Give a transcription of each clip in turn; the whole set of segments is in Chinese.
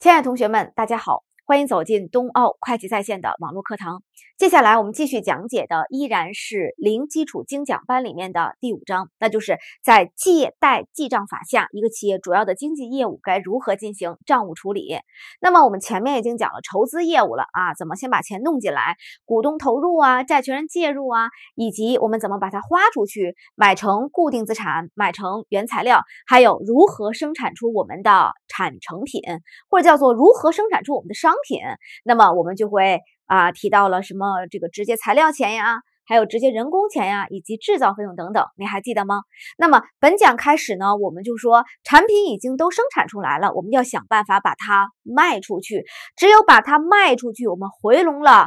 亲爱的同学们，大家好。欢迎走进东奥会计在线的网络课堂。接下来我们继续讲解的依然是零基础精讲班里面的第五章，那就是在借贷记账法下一个企业主要的经济业务该如何进行账务处理。那么我们前面已经讲了筹资业务了啊，怎么先把钱弄进来，股东投入啊，债权人介入啊，以及我们怎么把它花出去，买成固定资产，买成原材料，还有如何生产出我们的产成品，或者叫做如何生产出我们的商。商品，那么我们就会啊提到了什么这个直接材料钱呀，还有直接人工钱呀，以及制造费用等等，你还记得吗？那么本讲开始呢，我们就说产品已经都生产出来了，我们要想办法把它卖出去。只有把它卖出去，我们回笼了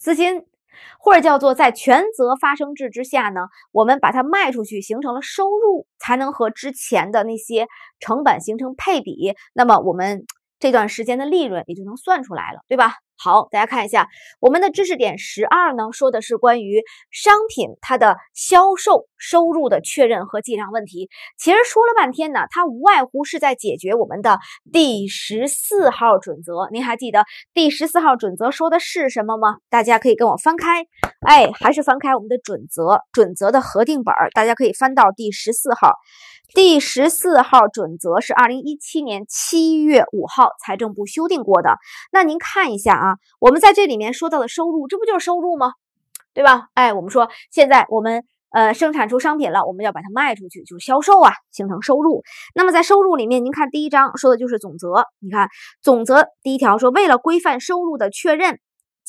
资金，或者叫做在权责发生制之下呢，我们把它卖出去，形成了收入，才能和之前的那些成本形成配比。那么我们。这段时间的利润也就能算出来了，对吧？好，大家看一下我们的知识点十二呢，说的是关于商品它的销售收入的确认和计量问题。其实说了半天呢，它无外乎是在解决我们的第十四号准则。您还记得第十四号准则说的是什么吗？大家可以跟我翻开，哎，还是翻开我们的准则，准则的核定本儿，大家可以翻到第十四号。第十四号准则是二零一七年七月五号财政部修订过的。那您看一下啊。啊，我们在这里面说到的收入，这不就是收入吗？对吧？哎，我们说现在我们呃生产出商品了，我们要把它卖出去，就销售啊，形成收入。那么在收入里面，您看第一章说的就是总则，你看总则第一条说，为了规范收入的确认。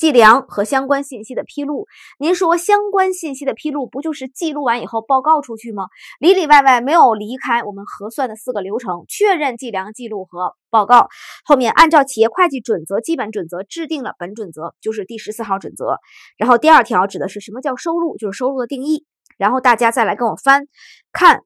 计量和相关信息的披露，您说相关信息的披露不就是记录完以后报告出去吗？里里外外没有离开我们核算的四个流程，确认、计量、记录和报告。后面按照企业会计准则基本准则制定了本准则，就是第十四号准则。然后第二条指的是什么叫收入，就是收入的定义。然后大家再来跟我翻看。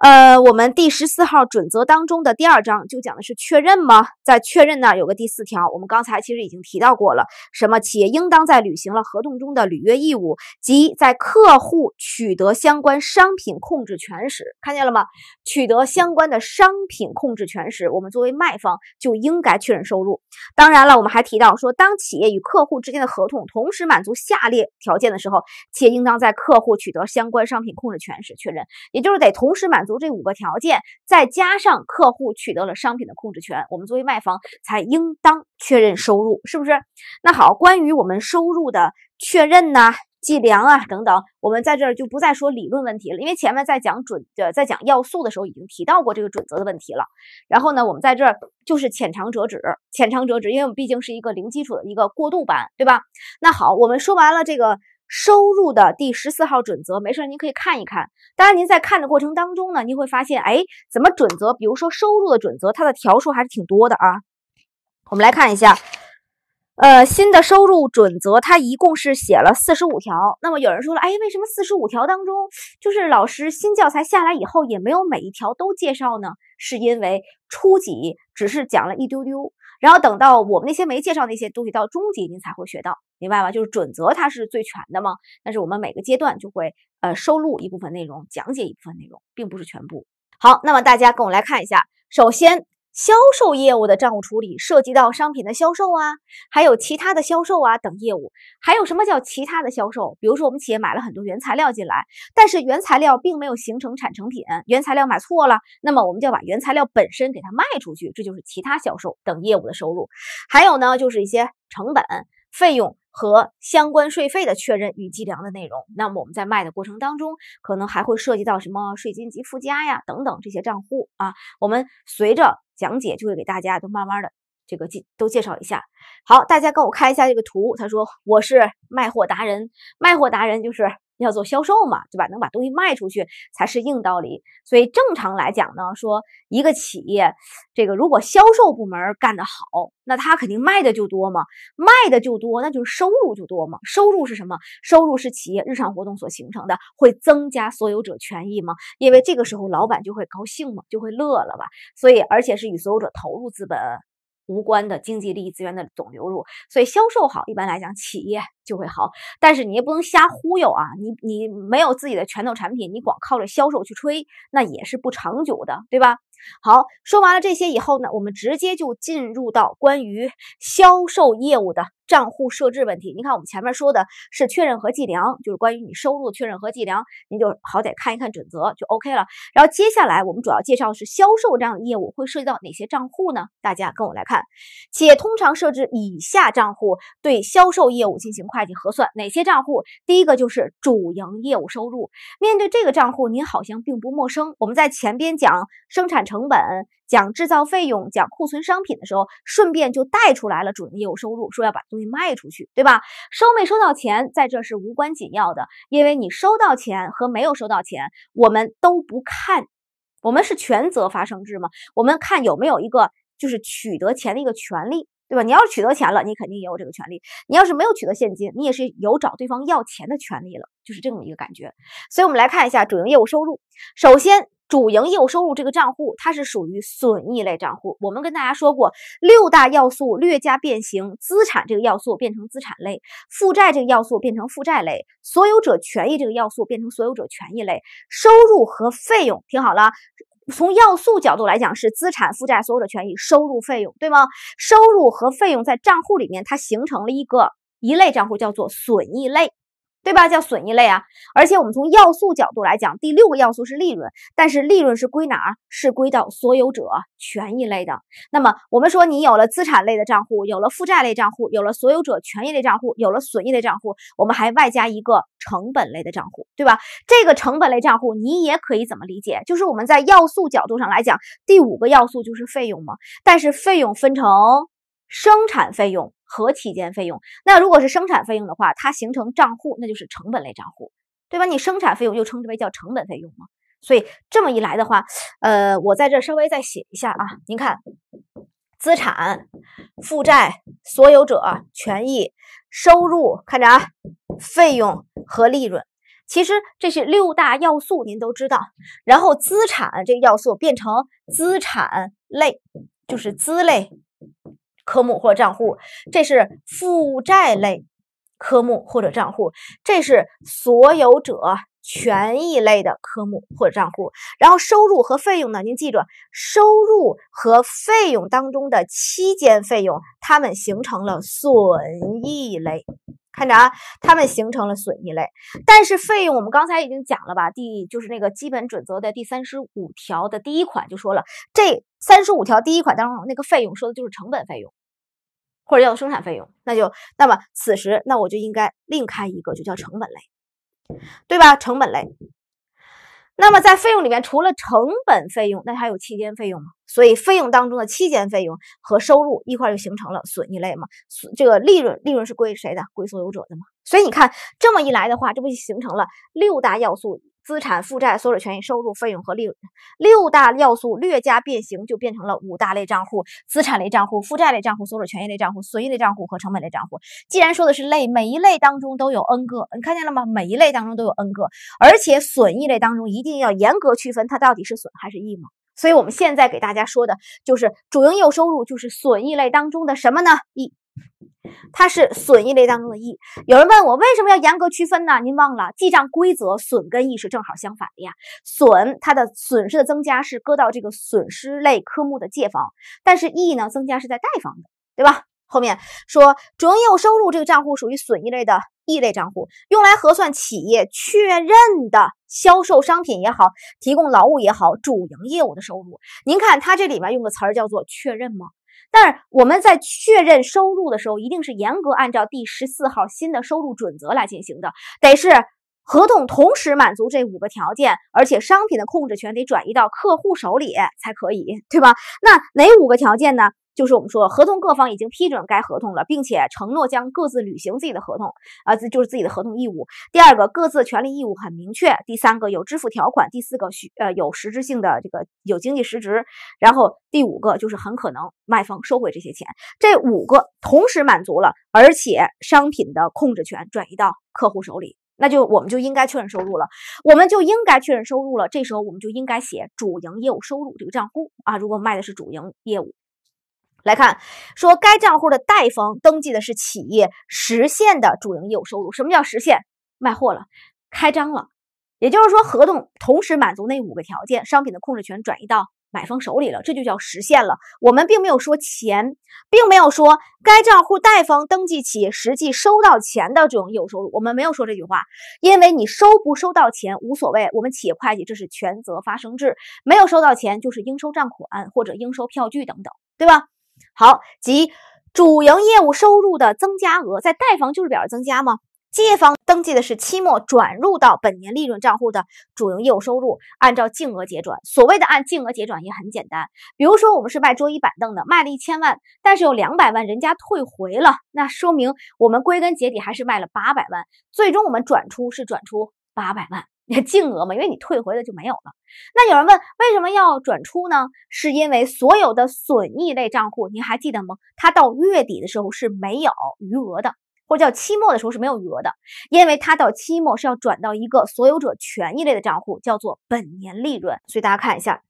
呃，我们第十四号准则当中的第二章就讲的是确认吗？在确认那儿有个第四条，我们刚才其实已经提到过了。什么企业应当在履行了合同中的履约义务及在客户取得相关商品控制权时，看见了吗？取得相关的商品控制权时，我们作为卖方就应该确认收入。当然了，我们还提到说，当企业与客户之间的合同同时满足下列条件的时候，企业应当在客户取得相关商品控制权时确认，也就是得同时满足。足这五个条件，再加上客户取得了商品的控制权，我们作为卖方才应当确认收入，是不是？那好，关于我们收入的确认呢、计量啊等等，我们在这儿就不再说理论问题了，因为前面在讲准呃在讲要素的时候已经提到过这个准则的问题了。然后呢，我们在这儿就是浅尝辄止，浅尝辄止，因为我们毕竟是一个零基础的一个过渡班，对吧？那好，我们说完了这个。收入的第十四号准则，没事儿，您可以看一看。当然，您在看的过程当中呢，您会发现，哎，怎么准则？比如说收入的准则，它的条数还是挺多的啊。我们来看一下，呃，新的收入准则它一共是写了四十五条。那么有人说了，哎，为什么四十五条当中，就是老师新教材下来以后也没有每一条都介绍呢？是因为初级只是讲了一丢丢。然后等到我们那些没介绍那些东西到中级您才会学到，明白吗？就是准则它是最全的嘛，但是我们每个阶段就会呃收录一部分内容，讲解一部分内容，并不是全部。好，那么大家跟我来看一下，首先。销售业务的账务处理涉及到商品的销售啊，还有其他的销售啊等业务。还有什么叫其他的销售？比如说我们企业买了很多原材料进来，但是原材料并没有形成产成品，原材料买错了，那么我们就要把原材料本身给它卖出去，这就是其他销售等业务的收入。还有呢，就是一些成本。费用和相关税费的确认与计量的内容。那么我们在卖的过程当中，可能还会涉及到什么税金及附加呀、等等这些账户啊。我们随着讲解就会给大家都慢慢的这个介都介绍一下。好，大家跟我看一下这个图。他说我是卖货达人，卖货达人就是。要做销售嘛，对吧？能把东西卖出去才是硬道理。所以正常来讲呢，说一个企业，这个如果销售部门干得好，那他肯定卖的就多嘛，卖的就多，那就是收入就多嘛。收入是什么？收入是企业日常活动所形成的，会增加所有者权益吗？因为这个时候老板就会高兴嘛，就会乐了吧。所以，而且是与所有者投入资本。无关的经济利益资源的总流入，所以销售好，一般来讲企业就会好。但是你也不能瞎忽悠啊，你你没有自己的拳头产品，你光靠着销售去吹，那也是不长久的，对吧？好，说完了这些以后呢，我们直接就进入到关于销售业务的。账户设置问题，你看我们前面说的是确认和计量，就是关于你收入确认和计量，您就好歹看一看准则就 OK 了。然后接下来我们主要介绍的是销售这样的业务会涉及到哪些账户呢？大家跟我来看，企业通常设置以下账户对销售业务进行会计核算，哪些账户？第一个就是主营业务收入，面对这个账户您好像并不陌生，我们在前边讲生产成本。讲制造费用、讲库存商品的时候，顺便就带出来了主营业务收入，说要把东西卖出去，对吧？收没收到钱，在这是无关紧要的，因为你收到钱和没有收到钱，我们都不看，我们是权责发生制嘛，我们看有没有一个就是取得钱的一个权利，对吧？你要是取得钱了，你肯定也有这个权利；你要是没有取得现金，你也是有找对方要钱的权利了，就是这么一个感觉。所以，我们来看一下主营业务收入，首先。主营业务收入这个账户，它是属于损益类账户。我们跟大家说过，六大要素略加变形，资产这个要素变成资产类，负债这个要素变成负债类，所有者权益这个要素变成所有者权益类，收入和费用听好了，从要素角度来讲是资产负债所有者权益收入费用，对吗？收入和费用在账户里面，它形成了一个一类账户，叫做损益类。对吧？叫损益类啊，而且我们从要素角度来讲，第六个要素是利润，但是利润是归哪？是归到所有者权益类的。那么我们说，你有了资产类的账户，有了负债类账户，有了所有者权益类账户，有了损益类账户，我们还外加一个成本类的账户，对吧？这个成本类账户你也可以怎么理解？就是我们在要素角度上来讲，第五个要素就是费用嘛。但是费用分成生产费用。和期间费用。那如果是生产费用的话，它形成账户，那就是成本类账户，对吧？你生产费用又称之为叫成本费用嘛。所以这么一来的话，呃，我在这稍微再写一下啊。您看，资产负债所有者权益收入，看着啊，费用和利润。其实这是六大要素，您都知道。然后资产这个要素变成资产类，就是资类。科目或账户，这是负债类科目或者账户；这是所有者权益类的科目或者账户。然后收入和费用呢？您记着，收入和费用当中的期间费用，它们形成了损益类。看着啊，它们形成了损益类。但是费用，我们刚才已经讲了吧？第就是那个基本准则的第三十五条的第一款就说了，这三十五条第一款当中那个费用说的就是成本费用。或者叫做生产费用，那就那么此时，那我就应该另开一个，就叫成本类，对吧？成本类。那么在费用里面，除了成本费用，那还有期间费用嘛？所以费用当中的期间费用和收入一块就形成了损益类嘛？这个利润，利润是归谁的？归所有者的嘛？所以你看，这么一来的话，这不就形成了六大要素？资产负债所有权益收入费用和利润六大要素略加变形就变成了五大类账户：资产类账户、负债类账户、所有权益类账户、损益类账户和成本类账户。既然说的是类，每一类当中都有 n 个，你看见了吗？每一类当中都有 n 个，而且损益类当中一定要严格区分它到底是损还是益吗？所以我们现在给大家说的就是主营业务收入就是损益类当中的什么呢？一。它是损益类当中的益。有人问我为什么要严格区分呢？您忘了记账规则，损跟益是正好相反的呀。损它的损失的增加是搁到这个损失类科目的借方，但是益呢增加是在贷方的，对吧？后面说主营业务收入这个账户属于损益类的益类账户，用来核算企业确认的销售商品也好，提供劳务也好，主营业务的收入。您看它这里面用的词儿叫做确认吗？但是我们在确认收入的时候，一定是严格按照第十四号新的收入准则来进行的，得是合同同时满足这五个条件，而且商品的控制权得转移到客户手里才可以，对吧？那哪五个条件呢？就是我们说，合同各方已经批准该合同了，并且承诺将各自履行自己的合同，啊，这就是自己的合同义务。第二个，各自权利义务很明确。第三个，有支付条款。第四个，需呃有实质性的这个有经济实质。然后第五个就是很可能卖方收回这些钱。这五个同时满足了，而且商品的控制权转移到客户手里，那就我们就应该确认收入了，我们就应该确认收入了。这时候我们就应该写主营业务收入这个账户啊，如果卖的是主营业务。来看，说该账户的贷方登记的是企业实现的主营业务收入。什么叫实现？卖货了，开张了，也就是说合同同时满足那五个条件，商品的控制权转移到买方手里了，这就叫实现了。我们并没有说钱，并没有说该账户贷方登记企业实际收到钱的主营业务收入。我们没有说这句话，因为你收不收到钱无所谓。我们企业会计这是权责发生制，没有收到钱就是应收账款或者应收票据等等，对吧？好，即主营业务收入的增加额，在贷方就是表示增加吗？借方登记的是期末转入到本年利润账户的主营业务收入，按照净额结转。所谓的按净额结转也很简单，比如说我们是卖桌椅板凳的，卖了一千万，但是有两百万人家退回了，那说明我们归根结底还是卖了八百万，最终我们转出是转出八百万。净额嘛，因为你退回了就没有了。那有人问为什么要转出呢？是因为所有的损益类账户您还记得吗？它到月底的时候是没有余额的，或者叫期末的时候是没有余额的，因为它到期末是要转到一个所有者权益类的账户，叫做本年利润。所以大家看一下。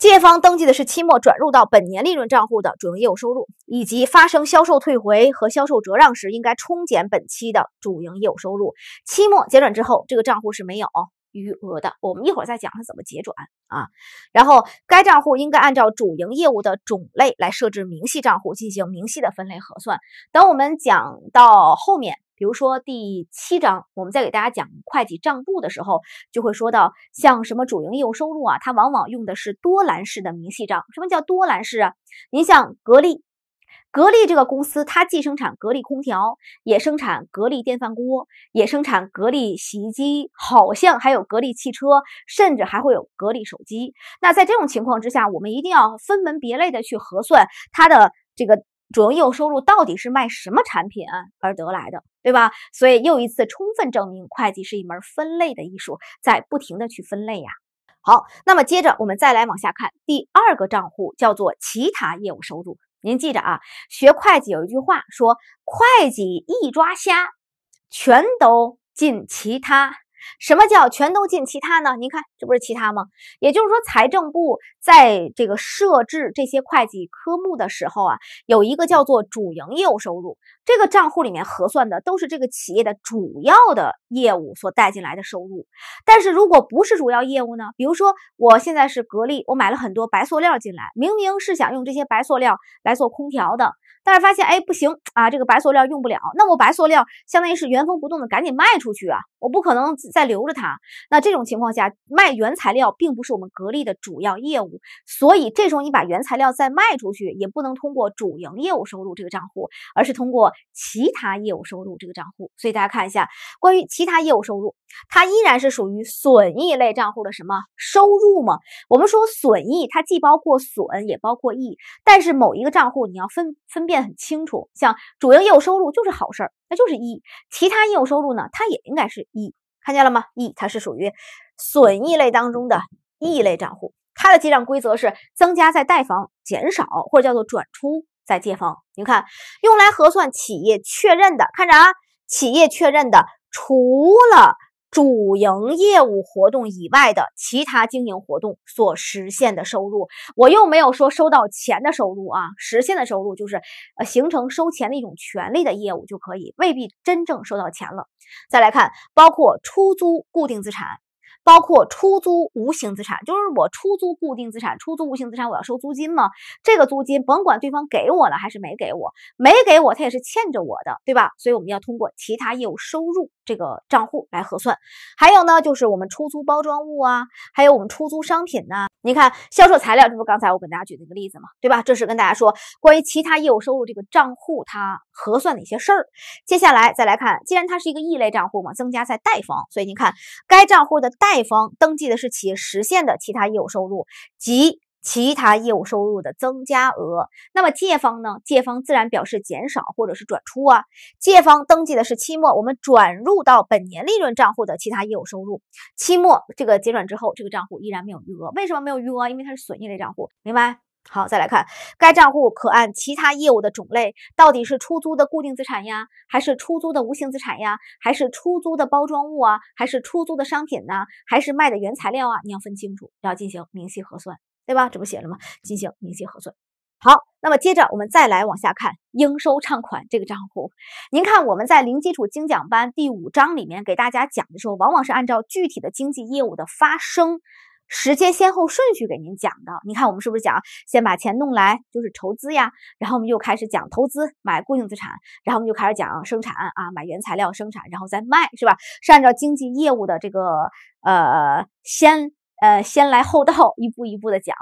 借方登记的是期末转入到本年利润账户的主营业务收入，以及发生销售退回和销售折让时应该冲减本期的主营业务收入。期末结转之后，这个账户是没有余额的。我们一会儿再讲它怎么结转啊。然后，该账户应该按照主营业务的种类来设置明细账户，进行明细的分类核算。等我们讲到后面。比如说第七章，我们在给大家讲会计账簿的时候，就会说到像什么主营业务收入啊，它往往用的是多栏式的明细账。什么叫多栏式啊？您像格力，格力这个公司，它既生产格力空调，也生产格力电饭锅，也生产格力洗衣机，好像还有格力汽车，甚至还会有格力手机。那在这种情况之下，我们一定要分门别类的去核算它的这个。主营业务收入到底是卖什么产品而得来的，对吧？所以又一次充分证明，会计是一门分类的艺术，在不停的去分类呀。好，那么接着我们再来往下看，第二个账户叫做其他业务收入。您记着啊，学会计有一句话说，会计一抓瞎，全都进其他。什么叫全都进其他呢？您看，这不是其他吗？也就是说，财政部在这个设置这些会计科目的时候啊，有一个叫做主营业务收入这个账户里面核算的都是这个企业的主要的业务所带进来的收入。但是，如果不是主要业务呢？比如说，我现在是格力，我买了很多白塑料进来，明明是想用这些白塑料来做空调的，但是发现，哎，不行啊，这个白塑料用不了，那我白塑料相当于是原封不动的赶紧卖出去啊，我不可能。在留着它，那这种情况下卖原材料并不是我们格力的主要业务，所以这时候你把原材料再卖出去，也不能通过主营业务收入这个账户，而是通过其他业务收入这个账户。所以大家看一下，关于其他业务收入，它依然是属于损益类账户的什么收入嘛？我们说损益，它既包括损也包括益，但是某一个账户你要分分辨很清楚，像主营业务收入就是好事儿，那就是益；其他业务收入呢，它也应该是一。看见了吗？E 它是属于损益类当中的 E 类账户，它的记账规则是增加在贷方，减少或者叫做转出在借方。你看，用来核算企业确认的，看着啊，企业确认的除了。主营业务活动以外的其他经营活动所实现的收入，我又没有说收到钱的收入啊，实现的收入就是，呃，形成收钱的一种权利的业务就可以，未必真正收到钱了。再来看，包括出租固定资产。包括出租无形资产，就是我出租固定资产、出租无形资产，我要收租金吗？这个租金甭管对方给我了还是没给我，没给我他也是欠着我的，对吧？所以我们要通过其他业务收入这个账户来核算。还有呢，就是我们出租包装物啊，还有我们出租商品呢。你看销售材料，这不刚才我给大家举一个例子嘛，对吧？这是跟大家说关于其他业务收入这个账户它核算哪些事儿。接下来再来看，既然它是一个异类账户嘛，增加在贷方，所以您看该账户的贷。方登记的是企业实现的其他业务收入及其他业务收入的增加额。那么借方呢？借方自然表示减少或者是转出啊。借方登记的是期末我们转入到本年利润账户的其他业务收入。期末这个结转之后，这个账户依然没有余额。为什么没有余额？因为它是损益类账户，明白？好，再来看该账户可按其他业务的种类，到底是出租的固定资产呀，还是出租的无形资产呀，还是出租的包装物啊，还是出租的商品呢，还是卖的原材料啊？你要分清楚，要进行明细核算，对吧？这不写了吗？进行明细核算。好，那么接着我们再来往下看应收账款这个账户。您看我们在零基础精讲班第五章里面给大家讲的时候，往往是按照具体的经济业务的发生。时间先后顺序给您讲的，你看我们是不是讲先把钱弄来，就是筹资呀，然后我们就开始讲投资买固定资产，然后我们就开始讲生产啊，买原材料生产，然后再卖，是吧？是按照经济业务的这个呃先。呃，先来后到，一步一步的讲。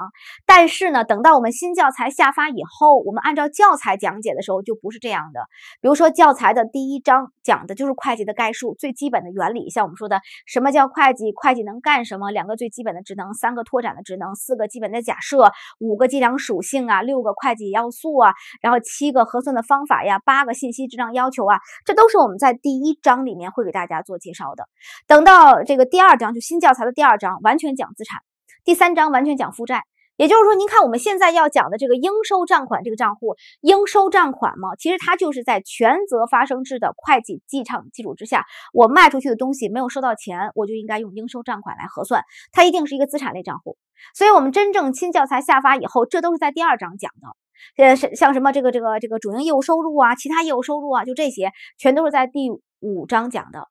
但是呢，等到我们新教材下发以后，我们按照教材讲解的时候就不是这样的。比如说，教材的第一章讲的就是会计的概述，最基本的原理，像我们说的什么叫会计，会计能干什么，两个最基本的职能，三个拓展的职能，四个基本的假设，五个计量属性啊，六个会计要素啊，然后七个核算的方法呀，八个信息质量要求啊，这都是我们在第一章里面会给大家做介绍的。等到这个第二章，就新教材的第二章，完全讲。资产，第三章完全讲负债，也就是说，您看我们现在要讲的这个应收账款这个账户，应收账款嘛，其实它就是在权责发生制的会计记账基础之下，我卖出去的东西没有收到钱，我就应该用应收账款来核算，它一定是一个资产类账户。所以，我们真正新教材下发以后，这都是在第二章讲的，呃，像什么这个这个这个主营业务收入啊，其他业务收入啊，就这些，全都是在第五章讲的。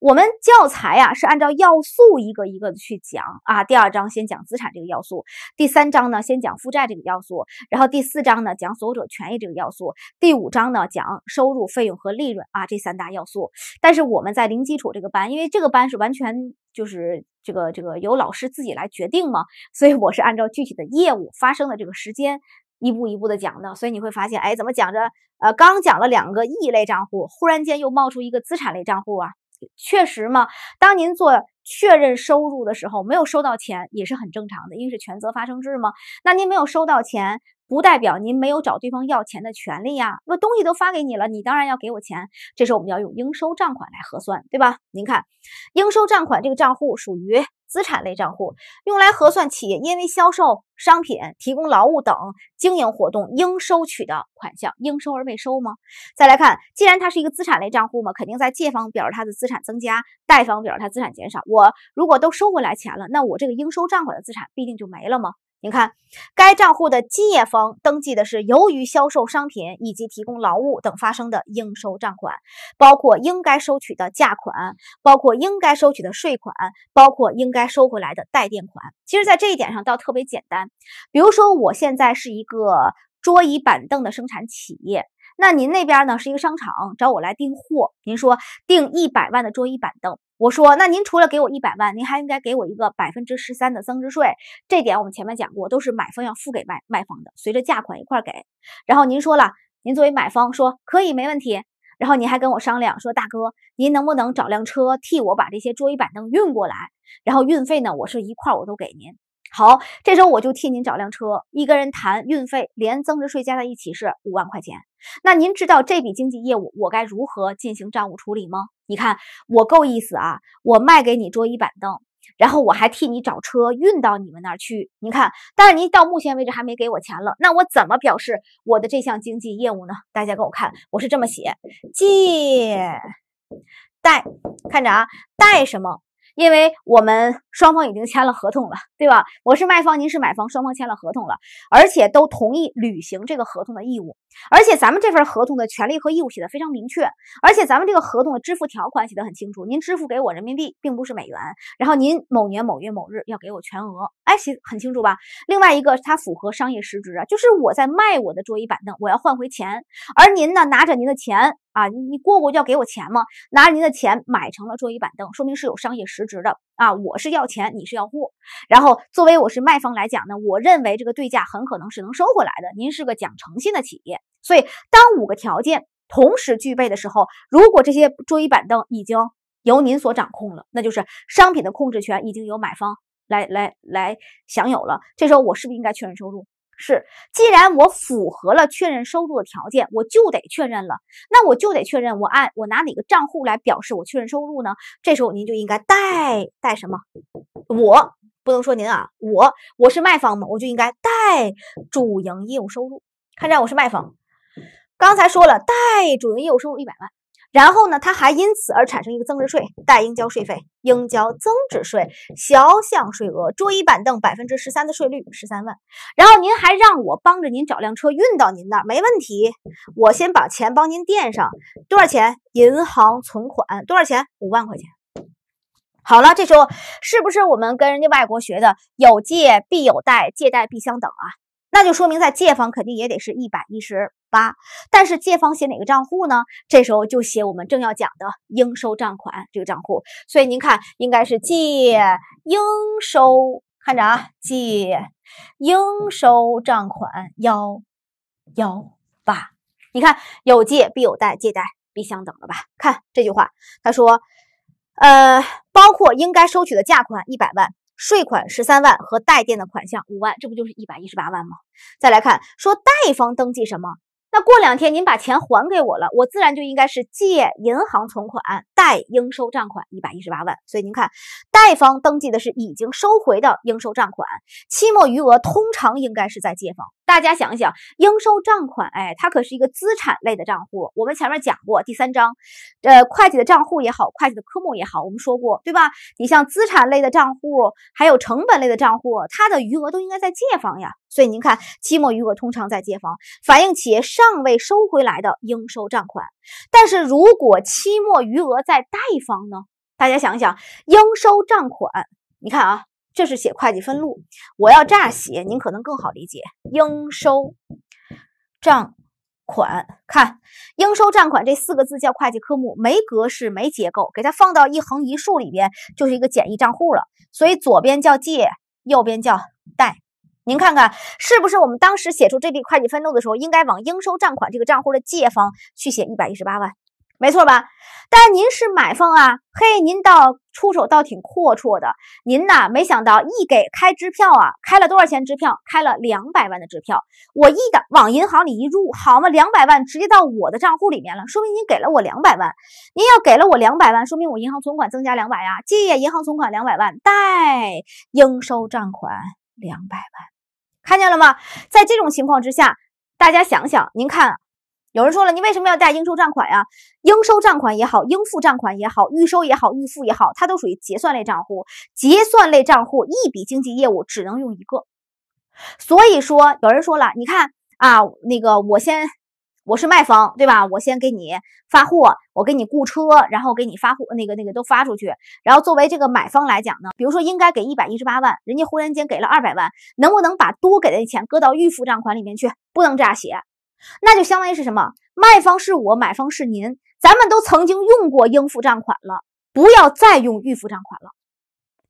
我们教材呀是按照要素一个一个的去讲啊，第二章先讲资产这个要素，第三章呢先讲负债这个要素，然后第四章呢讲所有者权益这个要素，第五章呢讲收入、费用和利润啊这三大要素。但是我们在零基础这个班，因为这个班是完全就是这个这个由老师自己来决定嘛，所以我是按照具体的业务发生的这个时间一步一步的讲的，所以你会发现，哎，怎么讲着呃刚讲了两个 E 类账户，忽然间又冒出一个资产类账户啊？确实嘛，当您做确认收入的时候，没有收到钱也是很正常的，因为是权责发生制嘛。那您没有收到钱，不代表您没有找对方要钱的权利呀。那东西都发给你了，你当然要给我钱。这时候我们要用应收账款来核算，对吧？您看，应收账款这个账户属于。资产类账户用来核算企业因为销售商品、提供劳务等经营活动应收取的款项，应收而未收吗？再来看，既然它是一个资产类账户嘛，肯定在借方表示它的资产增加，贷方表示它资产减少。我如果都收回来钱了，那我这个应收账款的资产必定就没了吗？你看，该账户的借方登记的是由于销售商品以及提供劳务等发生的应收账款，包括应该收取的价款，包括应该收取的税款，包括应该收回来的代垫款。其实，在这一点上倒特别简单。比如说，我现在是一个桌椅板凳的生产企业，那您那边呢是一个商场找我来订货，您说订一百万的桌椅板凳。我说，那您除了给我一百万，您还应该给我一个百分之十三的增值税。这点我们前面讲过，都是买方要付给卖卖方的，随着价款一块给。然后您说了，您作为买方说可以没问题。然后您还跟我商量说，大哥，您能不能找辆车替我把这些桌椅板凳运过来？然后运费呢，我是一块我都给您。好，这时候我就替您找辆车，一跟人谈运费，连增值税加在一起是五万块钱。那您知道这笔经济业务我该如何进行账务处理吗？你看我够意思啊，我卖给你桌椅板凳，然后我还替你找车运到你们那儿去。您看，但是您到目前为止还没给我钱了，那我怎么表示我的这项经济业务呢？大家跟我看，我是这么写：借，贷，看着啊，贷什么？因为我们双方已经签了合同了，对吧？我是卖方，您是买方，双方签了合同了，而且都同意履行这个合同的义务。而且咱们这份合同的权利和义务写的非常明确，而且咱们这个合同的支付条款写的很清楚，您支付给我人民币，并不是美元，然后您某年某月某日要给我全额，哎，写很清楚吧？另外一个，它符合商业实质啊，就是我在卖我的桌椅板凳，我要换回钱，而您呢，拿着您的钱啊，你过过就要给我钱吗？拿着您的钱买成了桌椅板凳，说明是有商业实质的。啊，我是要钱，你是要货。然后作为我是卖方来讲呢，我认为这个对价很可能是能收回来的。您是个讲诚信的企业，所以当五个条件同时具备的时候，如果这些桌椅板凳已经由您所掌控了，那就是商品的控制权已经由买方来来来享有了。这时候我是不是应该确认收入？是，既然我符合了确认收入的条件，我就得确认了。那我就得确认，我按我拿哪个账户来表示我确认收入呢？这时候您就应该带带什么？我不能说您啊，我我是卖方嘛，我就应该带主营业务收入。看这儿，我是卖方，刚才说了，带主营业务收入一百万。然后呢，他还因此而产生一个增值税代应交税费，应交增值税销项税额，桌椅板凳百分之十三的税率，十三万。然后您还让我帮着您找辆车运到您那，没问题，我先把钱帮您垫上，多少钱？银行存款多少钱？五万块钱。好了，这时候是不是我们跟人家外国学的有借必有贷，借贷必相等啊？那就说明在借方肯定也得是一百一十。八，但是借方写哪个账户呢？这时候就写我们正要讲的应收账款这个账户。所以您看，应该是借应收看着啊，借应收账款幺幺八。你看，有借必有贷，借贷必相等了吧？看这句话，他说，呃，包括应该收取的价款一百万，税款十三万和待垫的款项五万，这不就是一百一十八万吗？再来看，说贷方登记什么？那过两天您把钱还给我了，我自然就应该是借银行存款贷应收账款一百一十八万。所以您看，贷方登记的是已经收回的应收账款，期末余额通常应该是在借方。大家想一想，应收账款，哎，它可是一个资产类的账户。我们前面讲过第三章，呃，会计的账户也好，会计的科目也好，我们说过对吧？你像资产类的账户，还有成本类的账户，它的余额都应该在借方呀。所以您看，期末余额通常在借方，反映企业尚未收回来的应收账款。但是如果期末余额在贷方呢？大家想一想，应收账款，你看啊。这是写会计分录，我要这样写，您可能更好理解。应收账款，看应收账款这四个字叫会计科目，没格式，没结构，给它放到一横一竖里边就是一个简易账户了。所以左边叫借，右边叫贷。您看看是不是我们当时写出这笔会计分录的时候，应该往应收账款这个账户的借方去写一百一十八万？没错吧？但您是买方啊，嘿，您倒出手倒挺阔绰的。您呐，没想到一给开支票啊，开了多少钱支票？开了两百万的支票。我一的往银行里一入，好嘛，两百万直接到我的账户里面了，说明您给了我两百万。您要给了我两百万，说明我银行存款增加两百呀。借银行存款两百万，贷应收账款两百万。看见了吗？在这种情况之下，大家想想，您看。有人说了，你为什么要带应收账款呀？应收账款也好，应付账款也好，预收也好，预付也好，它都属于结算类账户。结算类账户一笔经济业务只能用一个。所以说，有人说了，你看啊，那个我先我是卖方对吧？我先给你发货，我给你雇车，然后给你发货，那个那个都发出去。然后作为这个买方来讲呢，比如说应该给一百一十八万，人家忽然间给了二百万，能不能把多给的钱搁到预付账款里面去？不能这样写。那就相当于是什么？卖方是我，买方是您。咱们都曾经用过应付账款了，不要再用预付账款了。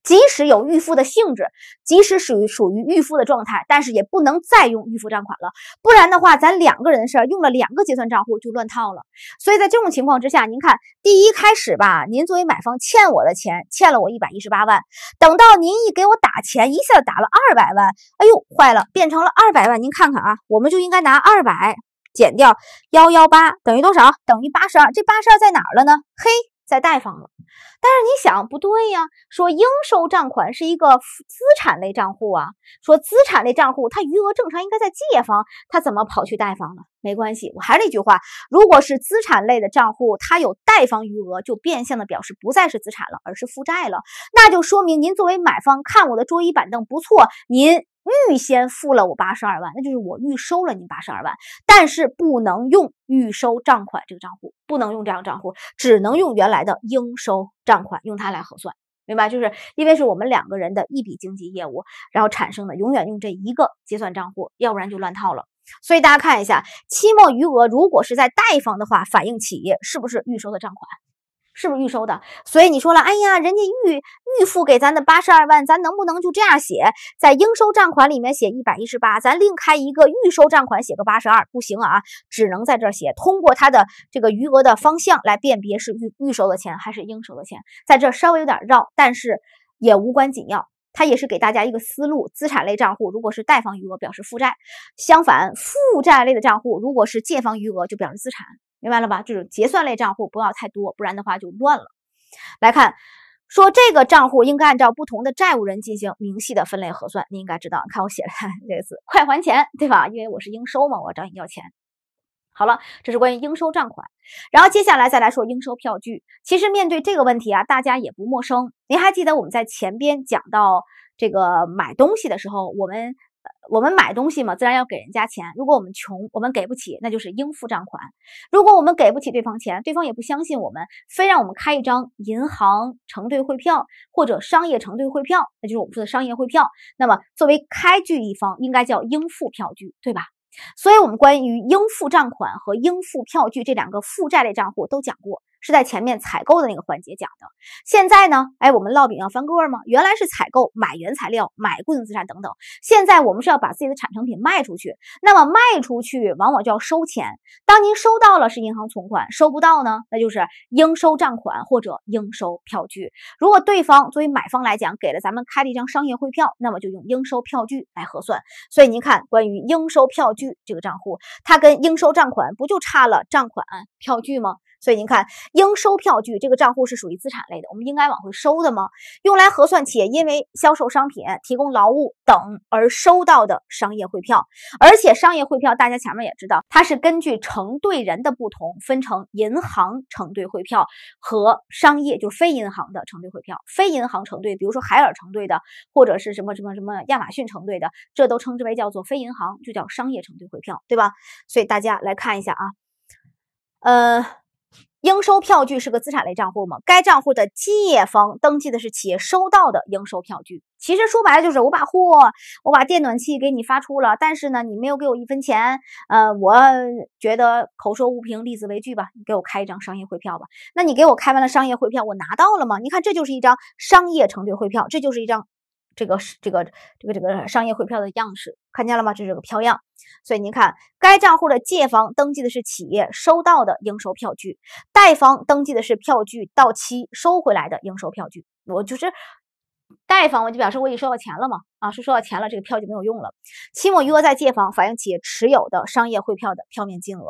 即使有预付的性质，即使属于属于预付的状态，但是也不能再用预付账款了，不然的话，咱两个人的事儿用了两个结算账户就乱套了。所以在这种情况之下，您看，第一开始吧，您作为买方欠我的钱，欠了我一百一十八万，等到您一给我打钱，一下子打了二百万，哎呦，坏了，变成了二百万。您看看啊，我们就应该拿二百减掉幺幺八等于多少？等于八十二。这八十二在哪了呢？嘿。在贷方了，但是你想不对呀？说应收账款是一个资产类账户啊，说资产类账户它余额正常应该在借方，它怎么跑去贷方了？没关系，我还是那句话，如果是资产类的账户，它有贷方余额，就变相的表示不再是资产了，而是负债了，那就说明您作为买方看我的桌椅板凳不错，您。预先付了我八十二万，那就是我预收了你八十二万，但是不能用预收账款这个账户，不能用这样的账户，只能用原来的应收账款，用它来核算，明白？就是因为是我们两个人的一笔经济业务，然后产生的，永远用这一个结算账户，要不然就乱套了。所以大家看一下期末余额，如果是在贷方的话，反映企业是不是预收的账款？是不是预收的？所以你说了，哎呀，人家预预付给咱的八十二万，咱能不能就这样写在应收账款里面写一百一十八？咱另开一个预收账款写个八十二，不行啊，只能在这儿写。通过它的这个余额的方向来辨别是预预收的钱还是应收的钱，在这稍微有点绕，但是也无关紧要。它也是给大家一个思路：资产类账户如果是贷方余额表示负债，相反，负债类的账户如果是借方余额就表示资产。明白了吧？就是结算类账户不要太多，不然的话就乱了。来看，说这个账户应该按照不同的债务人进行明细的分类核算。你应该知道，看我写的 这个字，快还钱，对吧？因为我是应收嘛，我找你要钱。好了，这是关于应收账款。然后接下来再来说应收票据。其实面对这个问题啊，大家也不陌生。您还记得我们在前边讲到这个买东西的时候，我们。我们买东西嘛，自然要给人家钱。如果我们穷，我们给不起，那就是应付账款；如果我们给不起对方钱，对方也不相信我们，非让我们开一张银行承兑汇票或者商业承兑汇票，那就是我们说的商业汇票。那么作为开具一方，应该叫应付票据，对吧？所以，我们关于应付账款和应付票据这两个负债类账户都讲过。是在前面采购的那个环节讲的。现在呢，哎，我们烙饼要翻个儿吗？原来是采购买原材料、买固定资产等等。现在我们是要把自己的产成品卖出去，那么卖出去往往就要收钱。当您收到了是银行存款，收不到呢，那就是应收账款或者应收票据。如果对方作为买方来讲给了咱们开了一张商业汇票，那么就用应收票据来核算。所以您看，关于应收票据这个账户，它跟应收账款不就差了账款票据吗？所以您看，应收票据这个账户是属于资产类的，我们应该往回收的吗？用来核算企业因为销售商品、提供劳务等而收到的商业汇票。而且商业汇票大家前面也知道，它是根据承兑人的不同，分成银行承兑汇票和商业，就是非银行的承兑汇票。非银行承兑，比如说海尔承兑的，或者是什么什么什么亚马逊承兑的，这都称之为叫做非银行，就叫商业承兑汇票，对吧？所以大家来看一下啊，呃。应收票据是个资产类账户吗？该账户的借方登记的是企业收到的应收票据。其实说白了就是，我把货，我把电暖气给你发出了，但是呢，你没有给我一分钱。呃，我觉得口说无凭，立字为据吧，你给我开一张商业汇票吧。那你给我开完了商业汇票，我拿到了吗？你看，这就是一张商业承兑汇票，这就是一张。这个是这个这个这个商业汇票的样式，看见了吗？这是个票样。所以您看，该账户的借方登记的是企业收到的应收票据，贷方登记的是票据到期收回来的应收票据。我就是贷方，我就表示我已经收到钱了嘛，啊，是收到钱了，这个票就没有用了。期末余额在借方，反映企业持有的商业汇票的票面金额。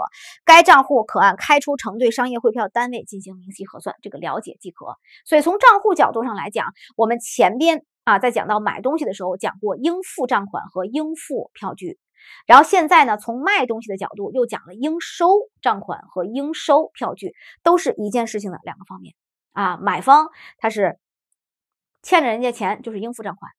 该账户可按开出承兑商业汇票单位进行明细核算，这个了解即可。所以从账户角度上来讲，我们前边。啊，在讲到买东西的时候，讲过应付账款和应付票据，然后现在呢，从卖东西的角度又讲了应收账款和应收票据，都是一件事情的两个方面啊。买方他是欠着人家钱，就是应付账款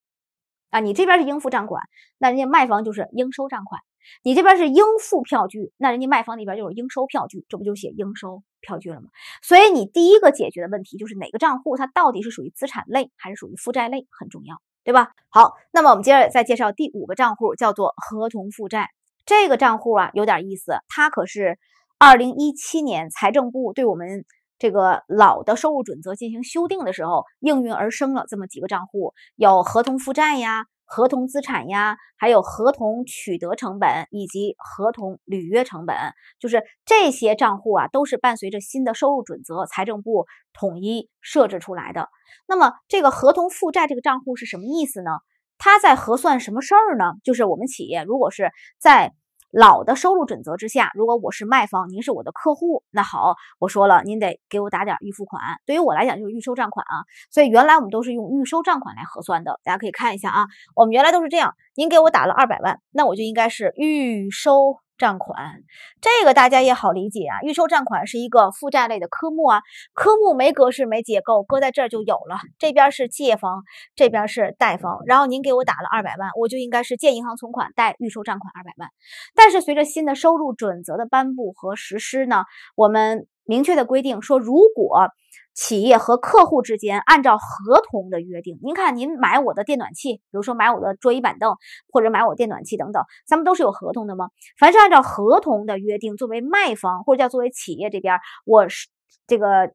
啊。你这边是应付账款，那人家卖方就是应收账款。你这边是应付票据，那人家卖方那边就是应收票据，这不就写应收？票据了吗？所以你第一个解决的问题就是哪个账户它到底是属于资产类还是属于负债类很重要，对吧？好，那么我们接着再介绍第五个账户，叫做合同负债。这个账户啊有点意思，它可是二零一七年财政部对我们这个老的收入准则进行修订的时候应运而生了这么几个账户，有合同负债呀。合同资产呀，还有合同取得成本以及合同履约成本，就是这些账户啊，都是伴随着新的收入准则，财政部统一设置出来的。那么，这个合同负债这个账户是什么意思呢？它在核算什么事儿呢？就是我们企业如果是在。老的收入准则之下，如果我是卖方，您是我的客户，那好，我说了，您得给我打点预付款，对于我来讲就是预收账款啊，所以原来我们都是用预收账款来核算的，大家可以看一下啊，我们原来都是这样，您给我打了二百万，那我就应该是预收。账款，这个大家也好理解啊。预收账款是一个负债类的科目啊，科目没格式没结构，搁在这儿就有了。这边是借方，这边是贷方。然后您给我打了二百万，我就应该是借银行存款，贷预收账款二百万。但是随着新的收入准则的颁布和实施呢，我们明确的规定说，如果企业和客户之间按照合同的约定，您看，您买我的电暖器，比如说买我的桌椅板凳，或者买我电暖器等等，咱们都是有合同的吗？凡是按照合同的约定，作为卖方或者叫作为企业这边，我是这个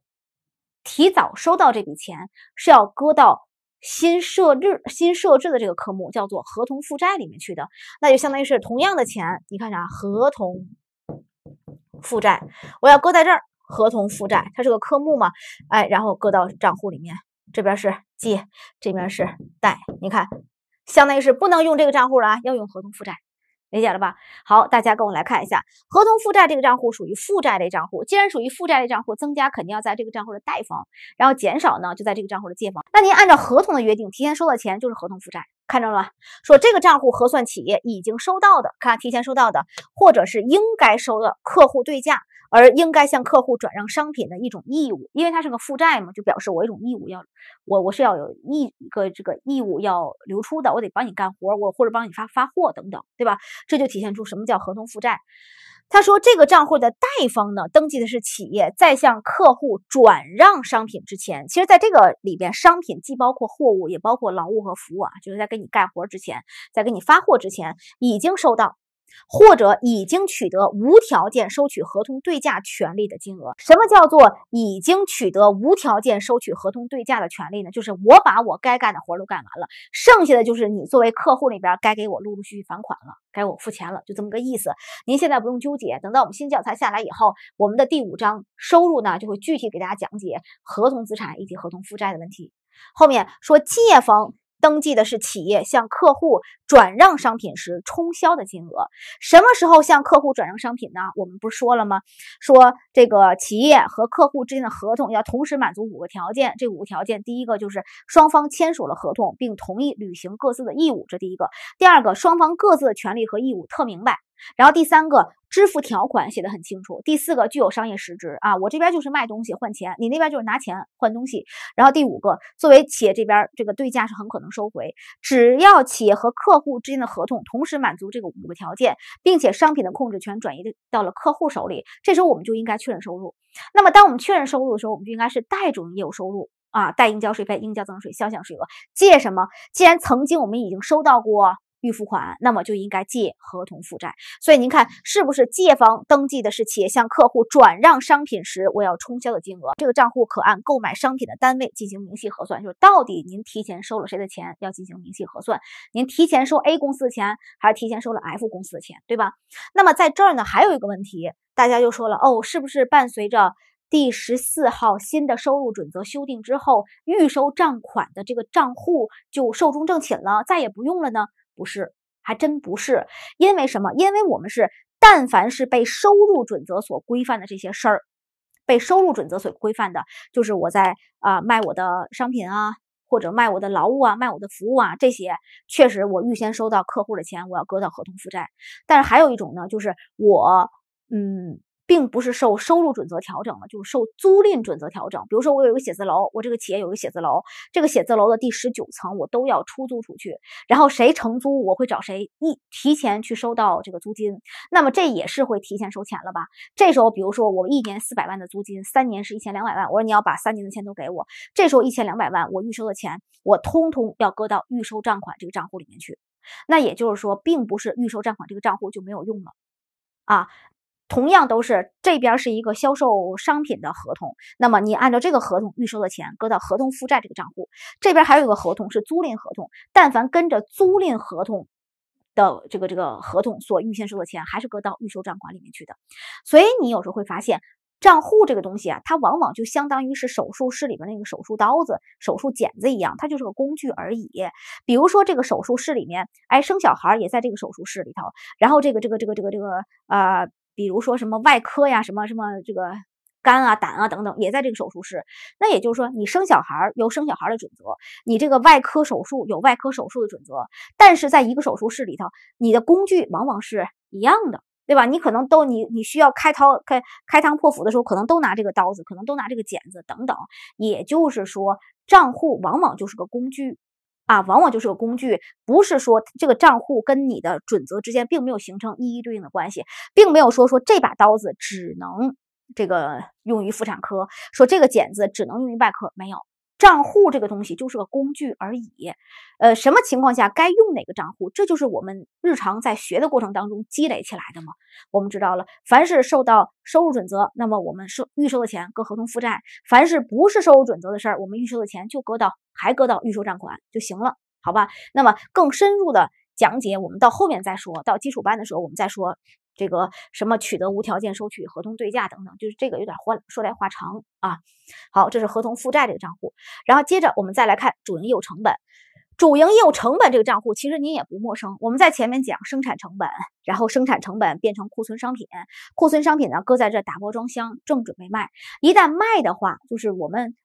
提早收到这笔钱是要搁到新设置新设置的这个科目，叫做合同负债里面去的，那就相当于是同样的钱，你看啥合同负债，我要搁在这儿。合同负债，它是个科目嘛？哎，然后搁到账户里面，这边是借，这边是贷。你看，相当于是不能用这个账户了，要用合同负债，理解了吧？好，大家跟我来看一下，合同负债这个账户属于负债类账户。既然属于负债类账户，增加肯定要在这个账户的贷方，然后减少呢就在这个账户的借方。那您按照合同的约定提前收到钱，就是合同负债。看到了吗？说这个账户核算企业已经收到的，看提前收到的，或者是应该收的客户对价，而应该向客户转让商品的一种义务，因为它是个负债嘛，就表示我一种义务要，我我是要有义一个这个义务要流出的，我得帮你干活，我或者帮你发发货等等，对吧？这就体现出什么叫合同负债。他说：“这个账户的贷方呢，登记的是企业在向客户转让商品之前，其实，在这个里边，商品既包括货物，也包括劳务和服务啊，就是在给你干活之前，在给你发货之前，已经收到。”或者已经取得无条件收取合同对价权利的金额，什么叫做已经取得无条件收取合同对价的权利呢？就是我把我该干的活都干完了，剩下的就是你作为客户那边该给我陆陆续续返款了，该我付钱了，就这么个意思。您现在不用纠结，等到我们新教材下来以后，我们的第五章收入呢就会具体给大家讲解合同资产以及合同负债的问题。后面说借方。登记的是企业向客户转让商品时冲销的金额。什么时候向客户转让商品呢？我们不是说了吗？说这个企业和客户之间的合同要同时满足五个条件。这五个条件，第一个就是双方签署了合同，并同意履行各自的义务，这第一个。第二个，双方各自的权利和义务特明白。然后第三个支付条款写的很清楚，第四个具有商业实质啊，我这边就是卖东西换钱，你那边就是拿钱换东西。然后第五个，作为企业这边这个对价是很可能收回，只要企业和客户之间的合同同时满足这个五个条件，并且商品的控制权转移到了客户手里，这时候我们就应该确认收入。那么当我们确认收入的时候，我们就应该是贷主营业务收入啊，贷应交税费、应交增值税、销项税额。借什么？既然曾经我们已经收到过。预付款，那么就应该借合同负债。所以您看是不是借方登记的是企业向客户转让商品时我要冲销的金额？这个账户可按购买商品的单位进行明细核算，就是到底您提前收了谁的钱要进行明细核算。您提前收 A 公司的钱，还是提前收了 F 公司的钱，对吧？那么在这儿呢，还有一个问题，大家就说了哦，是不是伴随着第十四号新的收入准则修订之后，预收账款的这个账户就寿终正寝了，再也不用了呢？不是，还真不是，因为什么？因为我们是但凡是被收入准则所规范的这些事儿，被收入准则所规范的，就是我在啊卖我的商品啊，或者卖我的劳务啊，卖我的服务啊，这些确实我预先收到客户的钱，我要搁到合同负债。但是还有一种呢，就是我嗯。并不是受收入准则调整了，就是受租赁准则调整。比如说，我有一个写字楼，我这个企业有一个写字楼，这个写字楼的第十九层我都要出租出去，然后谁承租，我会找谁一提前去收到这个租金。那么这也是会提前收钱了吧？这时候，比如说我一年四百万的租金，三年是一千两百万。我说你要把三年的钱都给我，这时候一千两百万我预收的钱，我通通要搁到预收账款这个账户里面去。那也就是说，并不是预收账款这个账户就没有用了，啊。同样都是这边是一个销售商品的合同，那么你按照这个合同预收的钱，搁到合同负债这个账户。这边还有一个合同是租赁合同，但凡跟着租赁合同的这个这个合同所预先收的钱，还是搁到预收账款里面去的。所以你有时候会发现，账户这个东西啊，它往往就相当于是手术室里边那个手术刀子、手术剪子一样，它就是个工具而已。比如说这个手术室里面，哎，生小孩也在这个手术室里头，然后这个这个这个这个这个呃。比如说什么外科呀，什么什么这个肝啊、胆啊等等，也在这个手术室。那也就是说，你生小孩有生小孩的准则，你这个外科手术有外科手术的准则。但是，在一个手术室里头，你的工具往往是一样的，对吧？你可能都你你需要开刀开开膛破腹的时候，可能都拿这个刀子，可能都拿这个剪子等等。也就是说，账户往往就是个工具。啊，往往就是个工具，不是说这个账户跟你的准则之间并没有形成一一对应的关系，并没有说说这把刀子只能这个用于妇产科，说这个剪子只能用于外科，没有账户这个东西就是个工具而已。呃，什么情况下该用哪个账户，这就是我们日常在学的过程当中积累起来的嘛。我们知道了，凡是受到收入准则，那么我们收预收的钱搁合同负债；凡是不是收入准则的事儿，我们预收的钱就搁到。还搁到预收账款就行了，好吧？那么更深入的讲解，我们到后面再说到基础班的时候，我们再说这个什么取得无条件收取合同对价等等，就是这个有点换说来话长啊。好，这是合同负债这个账户，然后接着我们再来看主营业务成本。主营业务成本这个账户，其实您也不陌生，我们在前面讲生产成本，然后生产成本变成库存商品，库存商品呢搁在这打包装箱，正准备卖，一旦卖的话，就是我们。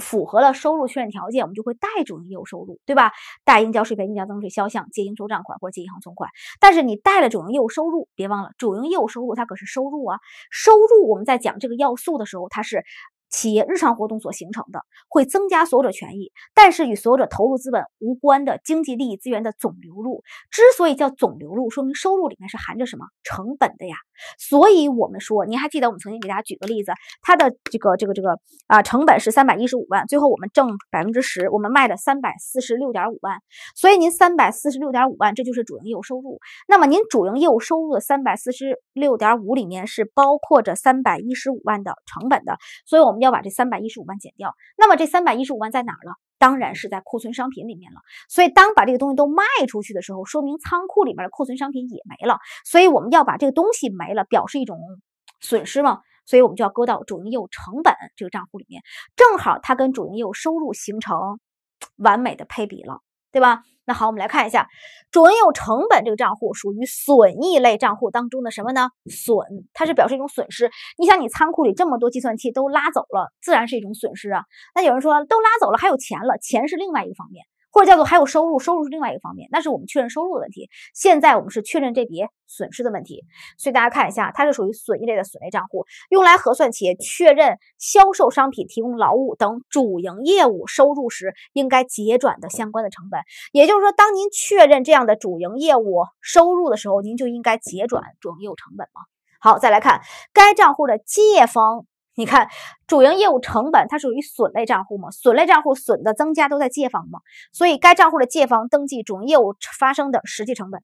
符合了收入确认条件，我们就会带主营业务收入，对吧？带应交税费、应交增值税销项、借应收账款或者借银行存款。但是你带了主营业务收入，别忘了主营业务收入它可是收入啊！收入我们在讲这个要素的时候，它是企业日常活动所形成的，会增加所有者权益，但是与所有者投入资本无关的经济利益资源的总流入。之所以叫总流入，说明收入里面是含着什么成本的呀？所以，我们说，您还记得我们曾经给大家举个例子，它的这个这个这个啊，成本是三百一十五万，最后我们挣百分之十，我们卖了三百四十六点五万，所以您三百四十六点五万这就是主营业务收入。那么您主营业务收入的三百四十六点五里面是包括着三百一十五万的成本的，所以我们要把这三百一十五万减掉。那么这三百一十五万在哪儿呢？当然是在库存商品里面了，所以当把这个东西都卖出去的时候，说明仓库里面的库存商品也没了，所以我们要把这个东西没了，表示一种损失嘛，所以我们就要搁到主营业务成本这个账户里面，正好它跟主营业务收入形成完美的配比了。对吧？那好，我们来看一下，准有成本这个账户属于损益类账户当中的什么呢？损，它是表示一种损失。你想，你仓库里这么多计算器都拉走了，自然是一种损失啊。那有人说，都拉走了还有钱了，钱是另外一个方面。或者叫做还有收入，收入是另外一个方面，那是我们确认收入的问题。现在我们是确认这笔损失的问题。所以大家看一下，它是属于损益类的损类账户，用来核算企业确认销售商品、提供劳务等主营业务收入时应该结转的相关的成本。也就是说，当您确认这样的主营业务收入的时候，您就应该结转主营业务成本吗？好，再来看该账户的借方。你看，主营业务成本它属于损类账户嘛？损类账户损的增加都在借方嘛？所以该账户的借方登记主营业务发生的实际成本，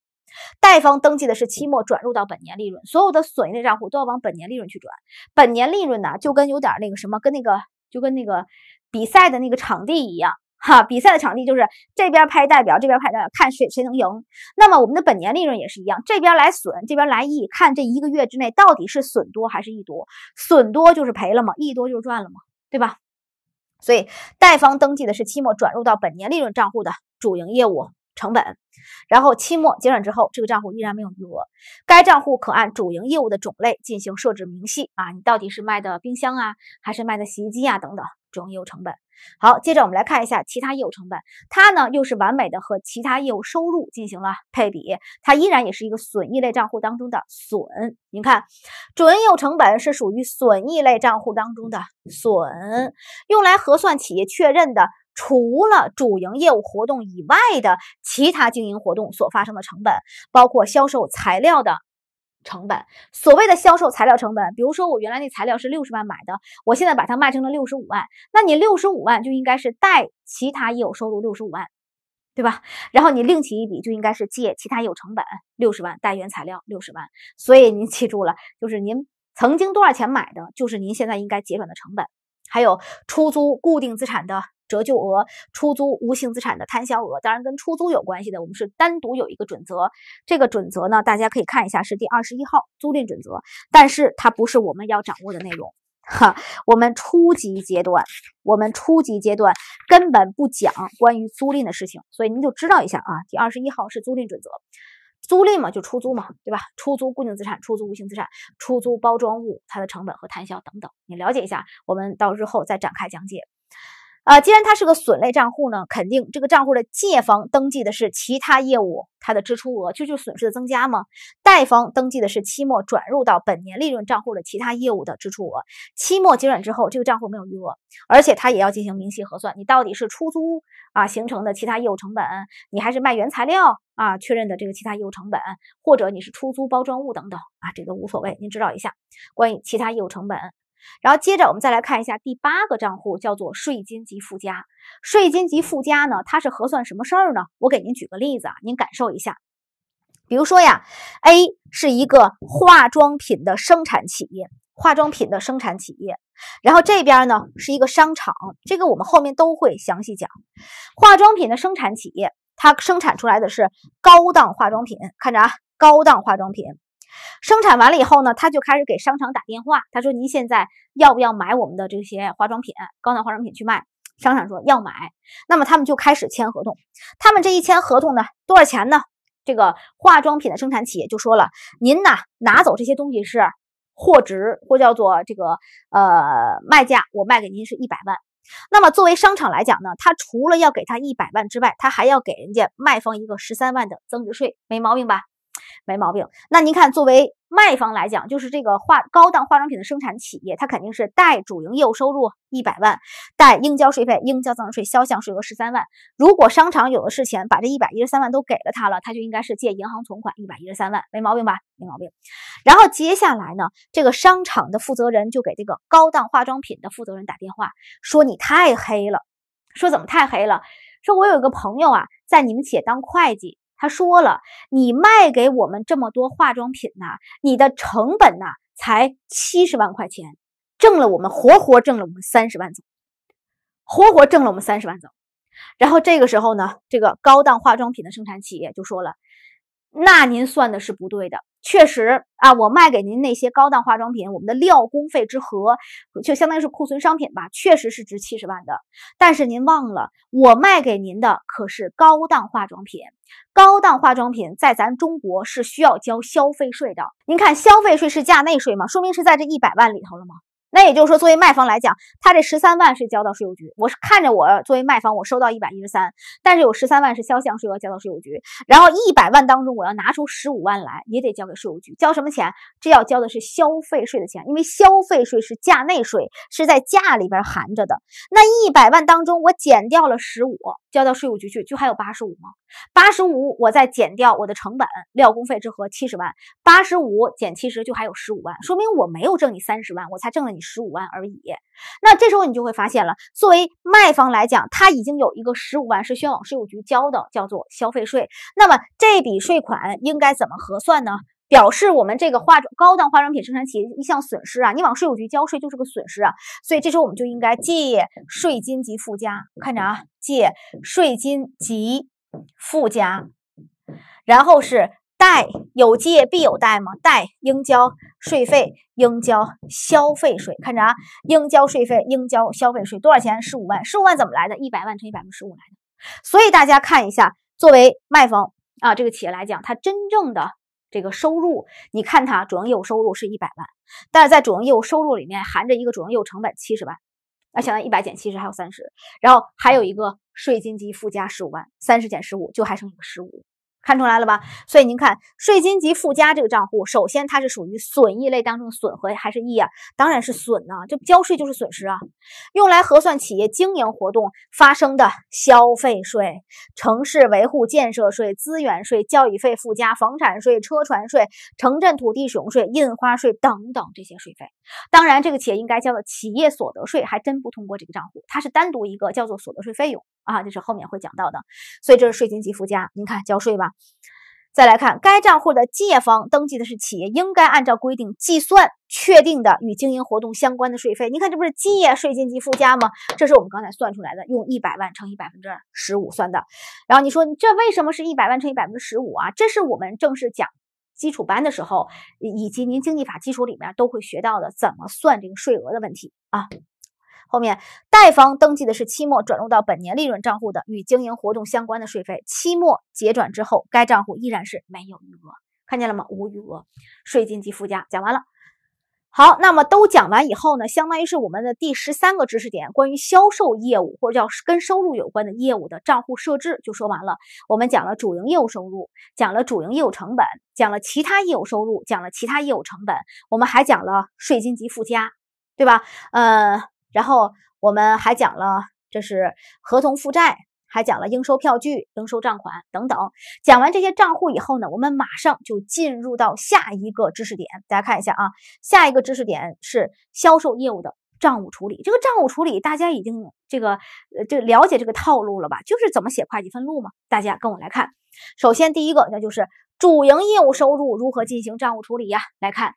贷方登记的是期末转入到本年利润。所有的损类账户都要往本年利润去转，本年利润呢就跟有点那个什么，跟那个就跟那个比赛的那个场地一样。哈，比赛的场地就是这边拍代表，这边拍代表，看谁谁能赢。那么我们的本年利润也是一样，这边来损，这边来益，看这一个月之内到底是损多还是益多。损多就是赔了嘛，益多就是赚了嘛，对吧？所以贷方登记的是期末转入到本年利润账户的主营业务成本，然后期末结转之后，这个账户依然没有余额。该账户可按主营业务的种类进行设置明细啊，你到底是卖的冰箱啊，还是卖的洗衣机啊，等等。主营业务成本。好，接着我们来看一下其他业务成本，它呢又是完美的和其他业务收入进行了配比，它依然也是一个损益类账户当中的损。您看，主营业务成本是属于损益类账户当中的损，用来核算企业确认的除了主营业务活动以外的其他经营活动所发生的成本，包括销售材料的。成本，所谓的销售材料成本，比如说我原来那材料是六十万买的，我现在把它卖成了六十五万，那你六十五万就应该是贷其他业务收入六十五万，对吧？然后你另起一笔就应该是借其他业务成本六十万，贷原材料六十万。所以您记住了，就是您曾经多少钱买的就是您现在应该结转的成本。还有出租固定资产的。折旧额、出租无形资产的摊销额，当然跟出租有关系的，我们是单独有一个准则。这个准则呢，大家可以看一下，是第二十一号租赁准则。但是它不是我们要掌握的内容，哈。我们初级阶段，我们初级阶段根本不讲关于租赁的事情，所以您就知道一下啊。第二十一号是租赁准则，租赁嘛就出租嘛，对吧？出租固定资产、出租无形资产、出租包装物，它的成本和摊销等等，你了解一下。我们到日后再展开讲解。啊，既然它是个损类账户呢，肯定这个账户的借方登记的是其他业务它的支出额，这就是损失的增加吗？贷方登记的是期末转入到本年利润账户的其他业务的支出额。期末结转之后，这个账户没有余额，而且它也要进行明细核算。你到底是出租啊形成的其他业务成本，你还是卖原材料啊确认的这个其他业务成本，或者你是出租包装物等等啊，这都无所谓。您知道一下关于其他业务成本。然后接着我们再来看一下第八个账户，叫做税金及附加。税金及附加呢，它是核算什么事儿呢？我给您举个例子啊，您感受一下。比如说呀，A 是一个化妆品的生产企业，化妆品的生产企业。然后这边呢是一个商场，这个我们后面都会详细讲。化妆品的生产企业，它生产出来的是高档化妆品，看着啊，高档化妆品。生产完了以后呢，他就开始给商场打电话。他说：“您现在要不要买我们的这些化妆品？高档化妆品去卖。”商场说：“要买。”那么他们就开始签合同。他们这一签合同呢，多少钱呢？这个化妆品的生产企业就说了：“您呐，拿走这些东西是货值，或叫做这个呃卖价，我卖给您是一百万。”那么作为商场来讲呢，他除了要给他一百万之外，他还要给人家卖方一个十三万的增值税，没毛病吧？没毛病。那您看，作为卖方来讲，就是这个化高档化妆品的生产企业，它肯定是带主营业务收入一百万，带应交税费、应交增值税销项税额十三万。如果商场有的是钱，把这一百一十三万都给了他了，他就应该是借银行存款一百一十三万，没毛病吧？没毛病。然后接下来呢，这个商场的负责人就给这个高档化妆品的负责人打电话，说你太黑了。说怎么太黑了？说我有一个朋友啊，在你们企业当会计。他说了：“你卖给我们这么多化妆品呐，你的成本呐，才七十万块钱，挣了我们活活挣了我们三十万走，活活挣了我们三十万走。”然后这个时候呢，这个高档化妆品的生产企业就说了。那您算的是不对的，确实啊，我卖给您那些高档化妆品，我们的料工费之和就相当于是库存商品吧，确实是值七十万的。但是您忘了，我卖给您的可是高档化妆品，高档化妆品在咱中国是需要交消费税的。您看，消费税是价内税吗？说明是在这一百万里头了吗？那也就是说，作为卖方来讲，他这十三万是交到税务局。我是看着我作为卖方，我收到一百一十三，但是有十三万是销项税额交到税务局。然后一百万当中，我要拿出十五万来，也得交给税务局。交什么钱？这要交的是消费税的钱，因为消费税是价内税，是在价里边含着的。那一百万当中，我减掉了十五，交到税务局去，就还有八十五吗？八十五，我再减掉我的成本、料工费之和七十万，八十五减七十就还有十五万，说明我没有挣你三十万，我才挣了你十五万而已。那这时候你就会发现了，作为卖方来讲，他已经有一个十五万是要往税务局交的，叫做消费税。那么这笔税款应该怎么核算呢？表示我们这个化高档化妆品生产企业一项损失啊，你往税务局交税就是个损失啊，所以这时候我们就应该借税金及附加，看着啊，借税金及。附加，然后是贷，有借必有贷吗？贷应交税费，应交消费税，看着啊，应交税费，应交消费税多少钱？十五万，十五万怎么来的？一百万乘以百分之十五来的。所以大家看一下，作为卖方啊，这个企业来讲，它真正的这个收入，你看它主营业务收入是一百万，但是在主营业务收入里面含着一个主营业务成本七十万。那相当于一百减七十还有三十，然后还有一个税金及附加十五万，三十减十五就还剩一个十五。看出来了吧？所以您看，税金及附加这个账户，首先它是属于损益类当中的损和还是益啊？当然是损呢，这交税就是损失啊。用来核算企业经营活动发生的消费税、城市维护建设税、资源税、教育费附加、房产税、车船税、城镇土地使用税、印花税等等这些税费。当然，这个企业应该交的企业所得税还真不通过这个账户，它是单独一个叫做所得税费用。啊，这是后面会讲到的，所以这是税金及附加，您看交税吧。再来看该账户的借方登记的是企业应该按照规定计算确定的与经营活动相关的税费，你看这不是借税金及附加吗？这是我们刚才算出来的，用一百万乘以百分之十五算的。然后你说这为什么是一百万乘以百分之十五啊？这是我们正式讲基础班的时候，以及您经济法基础里面都会学到的怎么算这个税额的问题啊。后面贷方登记的是期末转入到本年利润账户的与经营活动相关的税费。期末结转之后，该账户依然是没有余额，看见了吗？无余额。税金及附加讲完了。好，那么都讲完以后呢，相当于是我们的第十三个知识点，关于销售业务或者叫跟收入有关的业务的账户设置就说完了。我们讲了主营业务收入，讲了主营业务成本，讲了其他业务收入，讲了其他业务成本，我们还讲了税金及附加，对吧？呃。然后我们还讲了，这是合同负债，还讲了应收票据、应收账款等等。讲完这些账户以后呢，我们马上就进入到下一个知识点。大家看一下啊，下一个知识点是销售业务的账务处理。这个账务处理大家已经这个呃就了解这个套路了吧？就是怎么写会计分录嘛。大家跟我来看，首先第一个那就是主营业务收入如何进行账务处理呀？来看。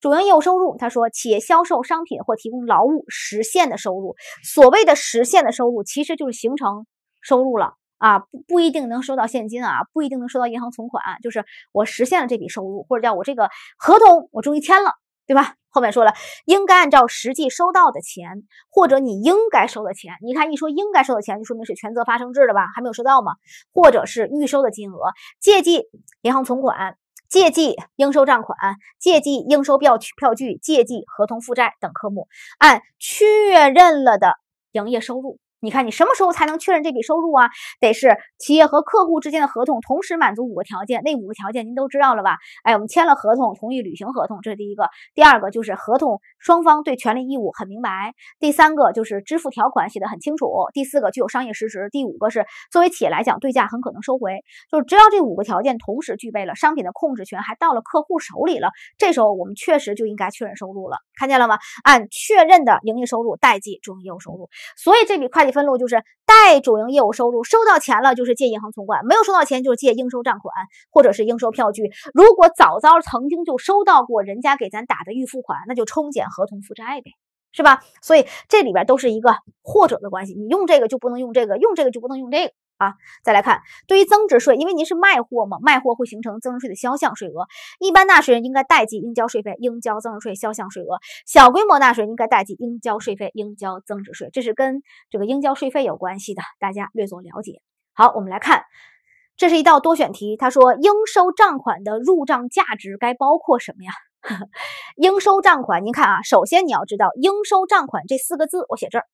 主营业务收入，他说企业销售商品或提供劳务实现的收入，所谓的实现的收入，其实就是形成收入了啊，不不一定能收到现金啊，不一定能收到银行存款，就是我实现了这笔收入，或者叫我这个合同我终于签了，对吧？后面说了，应该按照实际收到的钱，或者你应该收的钱，你看一说应该收的钱，就说明是权责发生制的吧？还没有收到吗？或者是预收的金额，借记银行存款。借记应收账款、借记应收票票据、借记合同负债等科目，按确认了的营业收入。你看，你什么时候才能确认这笔收入啊？得是企业和客户之间的合同同时满足五个条件，那五个条件您都知道了吧？哎，我们签了合同，同意履行合同，这是第一个。第二个就是合同双方对权利义务很明白。第三个就是支付条款写得很清楚。第四个具有商业实质。第五个是作为企业来讲，对价很可能收回。就是只要这五个条件同时具备了，商品的控制权还到了客户手里了，这时候我们确实就应该确认收入了。看见了吗？按确认的营业收入代记主营业务收入。所以这笔会计。分录就是代主营业务收入收到钱了，就是借银行存款；没有收到钱，就是借应收账款或者是应收票据。如果早早曾经就收到过人家给咱打的预付款，那就冲减合同负债呗，是吧？所以这里边都是一个或者的关系，你用这个就不能用这个，用这个就不能用这个。啊，再来看对于增值税，因为您是卖货嘛，卖货会形成增值税的销项税额。一般纳税人应该代记应交税费、应交增值税销项税额；小规模纳税人应该代记应交税费、应交增值税。这是跟这个应交税费有关系的，大家略作了解。好，我们来看，这是一道多选题，他说应收账款的入账价值该包括什么呀？应收账款，您看啊，首先你要知道应收账款这四个字，我写这儿。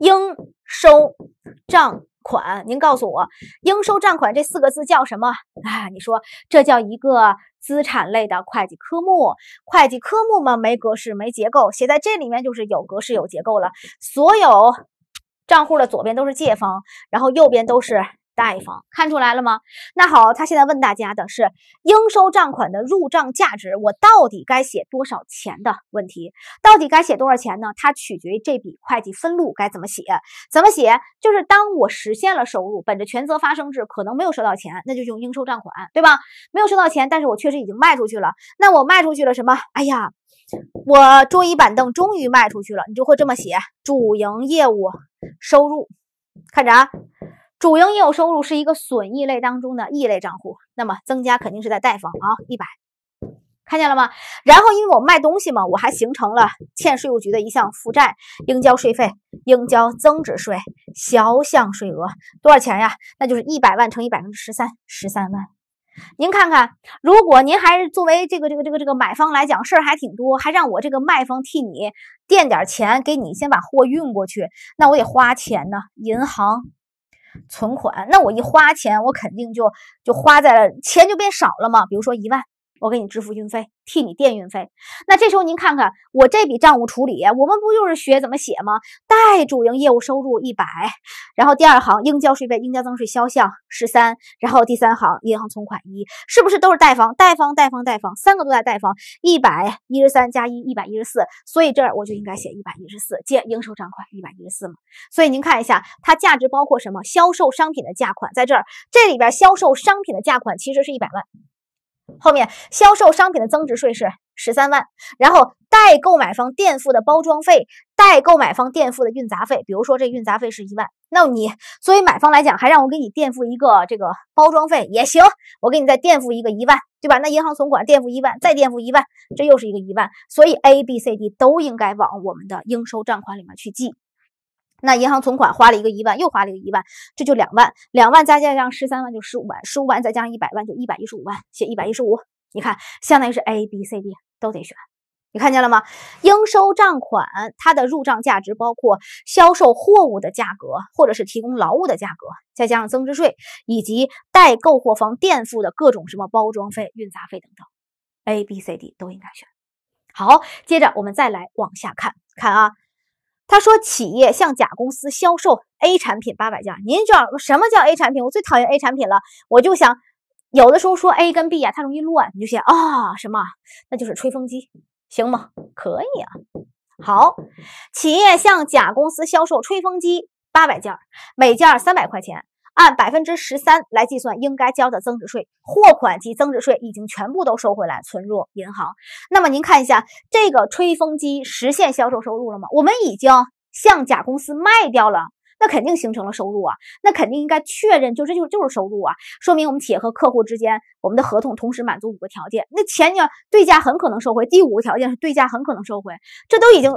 应收账款，您告诉我，应收账款这四个字叫什么？啊，你说这叫一个资产类的会计科目？会计科目嘛，没格式，没结构，写在这里面就是有格式、有结构了。所有账户的左边都是借方，然后右边都是。贷方看出来了吗？那好，他现在问大家的是应收账款的入账价值，我到底该写多少钱的问题？到底该写多少钱呢？它取决于这笔会计分录该怎么写？怎么写？就是当我实现了收入，本着权责发生制，可能没有收到钱，那就用应收账款，对吧？没有收到钱，但是我确实已经卖出去了，那我卖出去了什么？哎呀，我桌椅板凳终于卖出去了，你就会这么写主营业务收入。看着啊。主营业务收入是一个损益类当中的益类账户，那么增加肯定是在贷方啊，一百，看见了吗？然后因为我卖东西嘛，我还形成了欠税务局的一项负债，应交税费、应交增值税销项税额多少钱呀？那就是一百万乘以百分之十三，十三万。您看看，如果您还是作为这个这个这个这个买方来讲，事儿还挺多，还让我这个卖方替你垫点钱，给你先把货运过去，那我得花钱呢，银行。存款，那我一花钱，我肯定就就花在了，钱就变少了嘛。比如说一万。我给你支付运费，替你垫运费。那这时候您看看我这笔账务处理，我们不就是学怎么写吗？代主营业务收入一百，然后第二行应交税费应交增税销项十三，然后第三行银行存款一，是不是都是贷方？贷方，贷方，贷方，三个都在贷方，一百一十三加一一百一十四，所以这儿我就应该写一百一十四借应收账款一百一十四嘛。所以您看一下，它价值包括什么？销售商品的价款在这儿，这里边销售商品的价款其实是一百万。后面销售商品的增值税是十三万，然后代购买方垫付的包装费，代购买方垫付的运杂费，比如说这运杂费是一万，那你作为买方来讲，还让我给你垫付一个这个包装费也行，我给你再垫付一个一万，对吧？那银行存款垫付一万，再垫付一万，这又是一个一万，所以 A B C D 都应该往我们的应收账款里面去记。那银行存款花了一个一万，又花了一个一万，这就两万。两万再加上十三万就十五万，十五万再加上一百万就一百一十五万，写一百一十五。你看，相当于是 A、B、C、D 都得选。你看见了吗？应收账款它的入账价值包括销售货物的价格，或者是提供劳务的价格，再加上增值税以及代购货方垫付的各种什么包装费、运杂费等等。A、B、C、D 都应该选。好，接着我们再来往下看看啊。他说：“企业向甲公司销售 A 产品八百件，您知道什么叫 A 产品？我最讨厌 A 产品了。我就想，有的时候说 A 跟 B 呀，它容易乱，你就写啊什么，那就是吹风机，行吗？可以啊。好，企业向甲公司销售吹风机八百件，每件三百块钱。”按百分之十三来计算，应该交的增值税、货款及增值税已经全部都收回来，存入银行。那么您看一下，这个吹风机实现销售收入了吗？我们已经向甲公司卖掉了，那肯定形成了收入啊，那肯定应该确认，就这就就是收入啊。说明我们企业和客户之间，我们的合同同时满足五个条件。那前呢？对价很可能收回。第五个条件是，对价很可能收回，这都已经。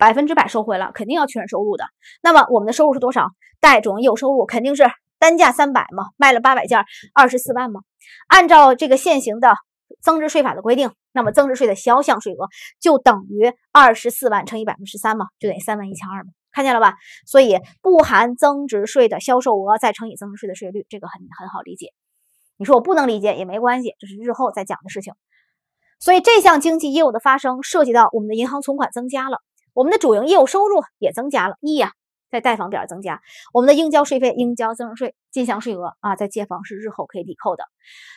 百分之百收回了，肯定要确认收入的。那么我们的收入是多少？代种业务收入肯定是单价三百嘛，卖了八百件，二十四万嘛。按照这个现行的增值税法的规定，那么增值税的销项税额就等于二十四万乘以百分之十三嘛，就等于三万一千二嘛。看见了吧？所以不含增值税的销售额再乘以增值税的税率，这个很很好理解。你说我不能理解也没关系，这是日后再讲的事情。所以这项经济业务的发生，涉及到我们的银行存款增加了。我们的主营业务收入也增加了，一呀，在贷方表示增加。我们的应交税费、应交增值税进项税额啊，在借方是日后可以抵扣的。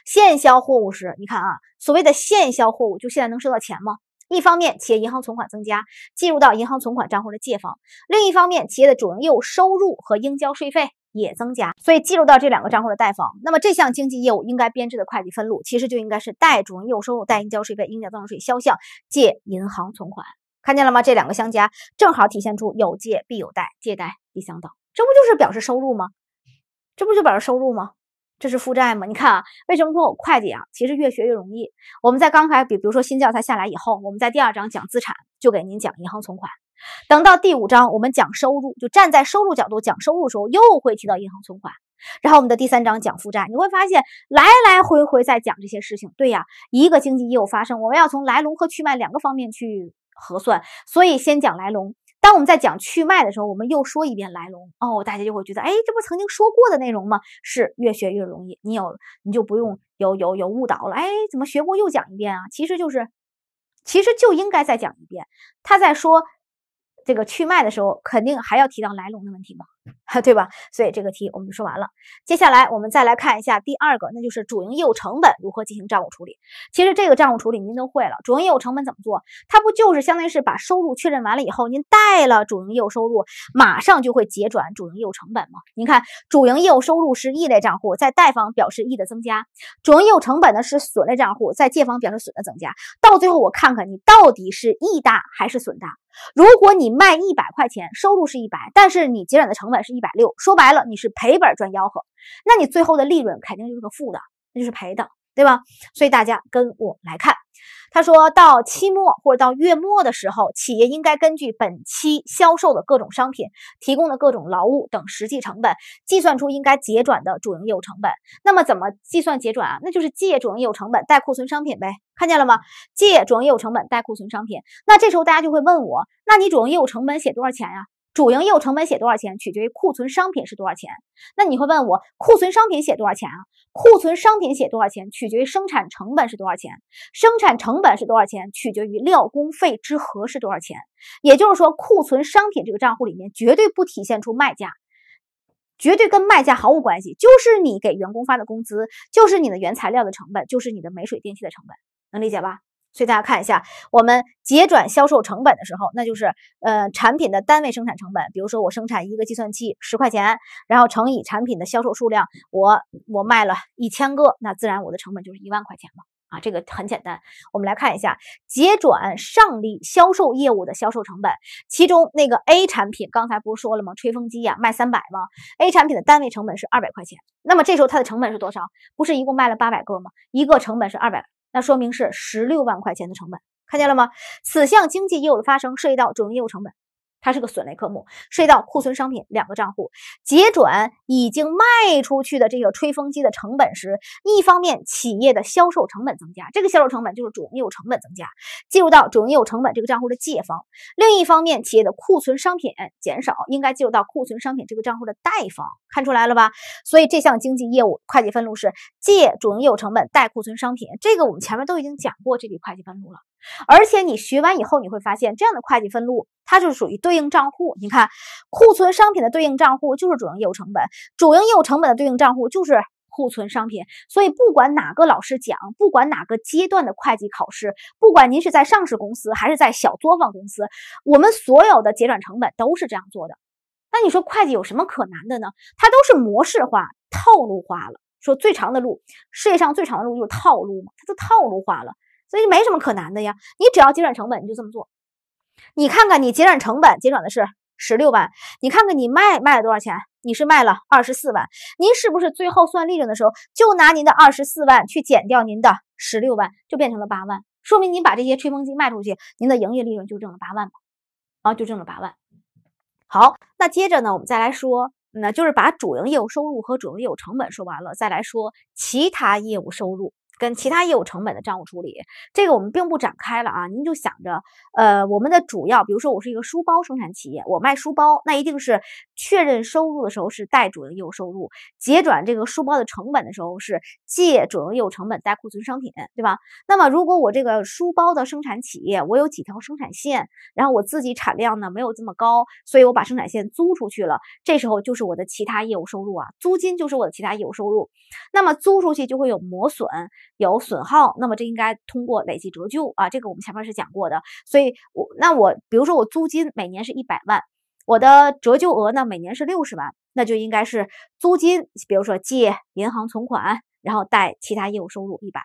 现销货物时，你看啊，所谓的现销货物，就现在能收到钱吗？一方面，企业银行存款增加，进入到银行存款账户的借方；另一方面，企业的主营业务收入和应交税费也增加，所以进入到这两个账户的贷方。那么这项经济业务应该编制的会计分录，其实就应该是贷主营业务收入，贷应交税费、应交增值税销项，借银行存款。看见了吗？这两个相加正好体现出有借必有贷，借贷必相等。这不就是表示收入吗？这不就表示收入吗？这是负债吗？你看啊，为什么说我会计啊？其实越学越容易。我们在刚才，比比如说新教材下来以后，我们在第二章讲资产，就给您讲银行存款；等到第五章我们讲收入，就站在收入角度讲收入的时候，又会提到银行存款。然后我们的第三章讲负债，你会发现来来回回在讲这些事情。对呀，一个经济业务发生，我们要从来龙和去脉两个方面去。核算，所以先讲来龙。当我们在讲去脉的时候，我们又说一遍来龙，哦，大家就会觉得，哎，这不曾经说过的内容吗？是越学越容易，你有你就不用有有有误导了。哎，怎么学过又讲一遍啊？其实就是，其实就应该再讲一遍。他在说。这个去卖的时候，肯定还要提到来龙的问题嘛，对吧？所以这个题我们就说完了。接下来我们再来看一下第二个，那就是主营业务成本如何进行账务处理。其实这个账务处理您都会了，主营业务成本怎么做？它不就是相当于是把收入确认完了以后，您带了主营业务收入，马上就会结转主营业务成本吗？您看，主营业务收入是 e 类账户，在贷方表示 e 的增加；主营业务成本呢是损类账户，在借方表示损的增加。到最后我看看你到底是 e 大还是损大。如果你卖一百块钱，收入是一百，但是你结转的成本是一百六，说白了你是赔本赚吆喝，那你最后的利润肯定就是个负的，那就是赔的。对吧？所以大家跟我来看，他说到期末或者到月末的时候，企业应该根据本期销售的各种商品提供的各种劳务等实际成本，计算出应该结转的主营业务成本。那么怎么计算结转啊？那就是借主营业务成本，贷库存商品呗，看见了吗？借主营业务成本，贷库存商品。那这时候大家就会问我，那你主营业务成本写多少钱呀？主营业务成本写多少钱，取决于库存商品是多少钱。那你会问我，库存商品写多少钱啊？库存商品写多少钱，取决于生产成本是多少钱。生产成本是多少钱，取决于料工费之和是多少钱。也就是说，库存商品这个账户里面绝对不体现出卖价，绝对跟卖价毫无关系，就是你给员工发的工资，就是你的原材料的成本，就是你的煤水电气的成本，能理解吧？所以大家看一下，我们结转销售成本的时候，那就是呃产品的单位生产成本。比如说我生产一个计算器十块钱，然后乘以产品的销售数量，我我卖了一千个，那自然我的成本就是一万块钱嘛。啊，这个很简单。我们来看一下结转上利销售业务的销售成本，其中那个 A 产品刚才不是说了吗？吹风机呀卖三百吗？A 产品的单位成本是二百块钱，那么这时候它的成本是多少？不是一共卖了八百个吗？一个成本是二百。那说明是十六万块钱的成本，看见了吗？此项经济业务的发生涉及到主营业务成本。它是个损类科目，涉及到库存商品两个账户，结转已经卖出去的这个吹风机的成本时，一方面企业的销售成本增加，这个销售成本就是主营业务成本增加，进入到主营业务成本这个账户的借方；另一方面企业的库存商品减少，应该进入到库存商品这个账户的贷方。看出来了吧？所以这项经济业务会计分录是借主营业务成本，贷库存商品。这个我们前面都已经讲过这笔会计分录了。而且你学完以后，你会发现这样的会计分录，它就是属于对应账户。你看，库存商品的对应账户就是主营业务成本，主营业务成本的对应账户就是库存商品。所以，不管哪个老师讲，不管哪个阶段的会计考试，不管您是在上市公司还是在小作坊公司，我们所有的结转成本都是这样做的。那你说会计有什么可难的呢？它都是模式化、套路化了。说最长的路，世界上最长的路就是套路嘛，它的套路化了。所以没什么可难的呀，你只要结转成本，你就这么做。你看看你结转成本结转的是十六万，你看看你卖卖了多少钱，你是卖了二十四万。您是不是最后算利润的时候，就拿您的二十四万去减掉您的十六万，就变成了八万？说明您把这些吹风机卖出去，您的营业利润就挣了八万吧？啊，就挣了八万。好，那接着呢，我们再来说，那就是把主营业务收入和主营业务成本说完了，再来说其他业务收入。跟其他业务成本的账务处理，这个我们并不展开了啊。您就想着，呃，我们的主要，比如说我是一个书包生产企业，我卖书包，那一定是确认收入的时候是贷主营业务收入，结转这个书包的成本的时候是借主营业务成本贷库存商品，对吧？那么如果我这个书包的生产企业，我有几条生产线，然后我自己产量呢没有这么高，所以我把生产线租出去了，这时候就是我的其他业务收入啊，租金就是我的其他业务收入。那么租出去就会有磨损。有损耗，那么这应该通过累计折旧啊，这个我们前面是讲过的。所以，我那我比如说我租金每年是一百万，我的折旧额呢每年是六十万，那就应该是租金，比如说借银行存款。然后带其他业务收入一百，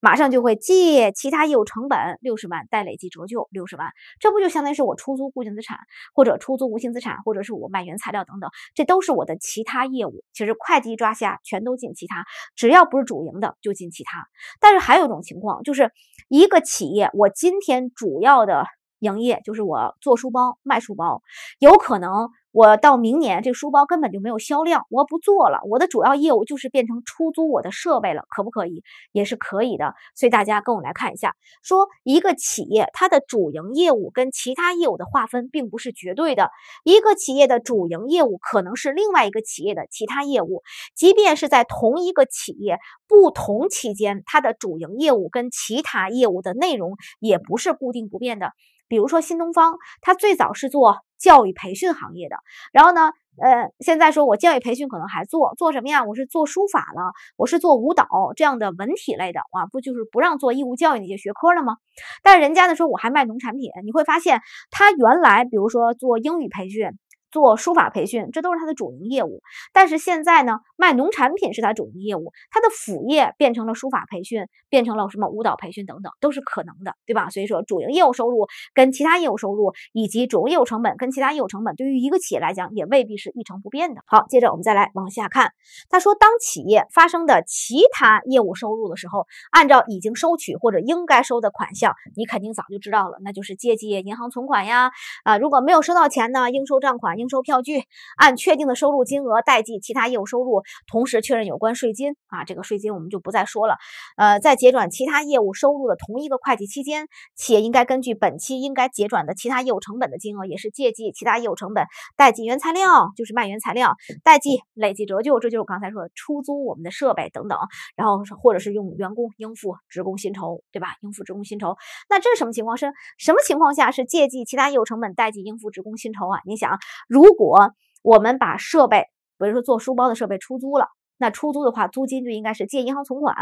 马上就会借其他业务成本六十万，带累计折旧六十万，这不就相当于是我出租固定资产，或者出租无形资产，或者是我卖原材料等等，这都是我的其他业务。其实会计抓瞎，全都进其他，只要不是主营的就进其他。但是还有一种情况，就是一个企业，我今天主要的营业就是我做书包卖书包，有可能。我到明年，这个书包根本就没有销量，我不做了。我的主要业务就是变成出租我的设备了，可不可以？也是可以的。所以大家跟我来看一下，说一个企业它的主营业务跟其他业务的划分并不是绝对的。一个企业的主营业务可能是另外一个企业的其他业务，即便是在同一个企业不同期间，它的主营业务跟其他业务的内容也不是固定不变的。比如说新东方，它最早是做教育培训行业的，然后呢，呃，现在说我教育培训可能还做，做什么呀？我是做书法了，我是做舞蹈这样的文体类的，啊，不就是不让做义务教育那些学科了吗？但人家呢说我还卖农产品，你会发现他原来比如说做英语培训。做书法培训，这都是他的主营业务。但是现在呢，卖农产品是他主营业务，他的副业变成了书法培训，变成了什么舞蹈培训等等，都是可能的，对吧？所以说主营业务收入跟其他业务收入，以及主营业务成本跟其他业务成本，对于一个企业来讲，也未必是一成不变的。好，接着我们再来往下看。他说，当企业发生的其他业务收入的时候，按照已经收取或者应该收的款项，你肯定早就知道了，那就是借记银行存款呀。啊，如果没有收到钱呢，应收账款。应收票据按确定的收入金额代记其他业务收入，同时确认有关税金啊，这个税金我们就不再说了。呃，在结转其他业务收入的同一个会计期间，企业应该根据本期应该结转的其他业务成本的金额，也是借记其他业务成本，贷记原材料，就是卖原材料，贷记累计折旧，这就是我刚才说的出租我们的设备等等，然后或者是用员工应付职工薪酬，对吧？应付职工薪酬，那这是什么情况？是，什么情况下是借记其他业务成本，贷记应付职工薪酬啊？你想？如果我们把设备，比如说做书包的设备出租了，那出租的话，租金就应该是借银行存款，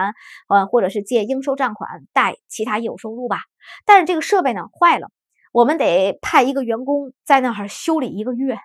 呃，或者是借应收账款贷其他业务收入吧。但是这个设备呢坏了，我们得派一个员工在那儿修理一个月。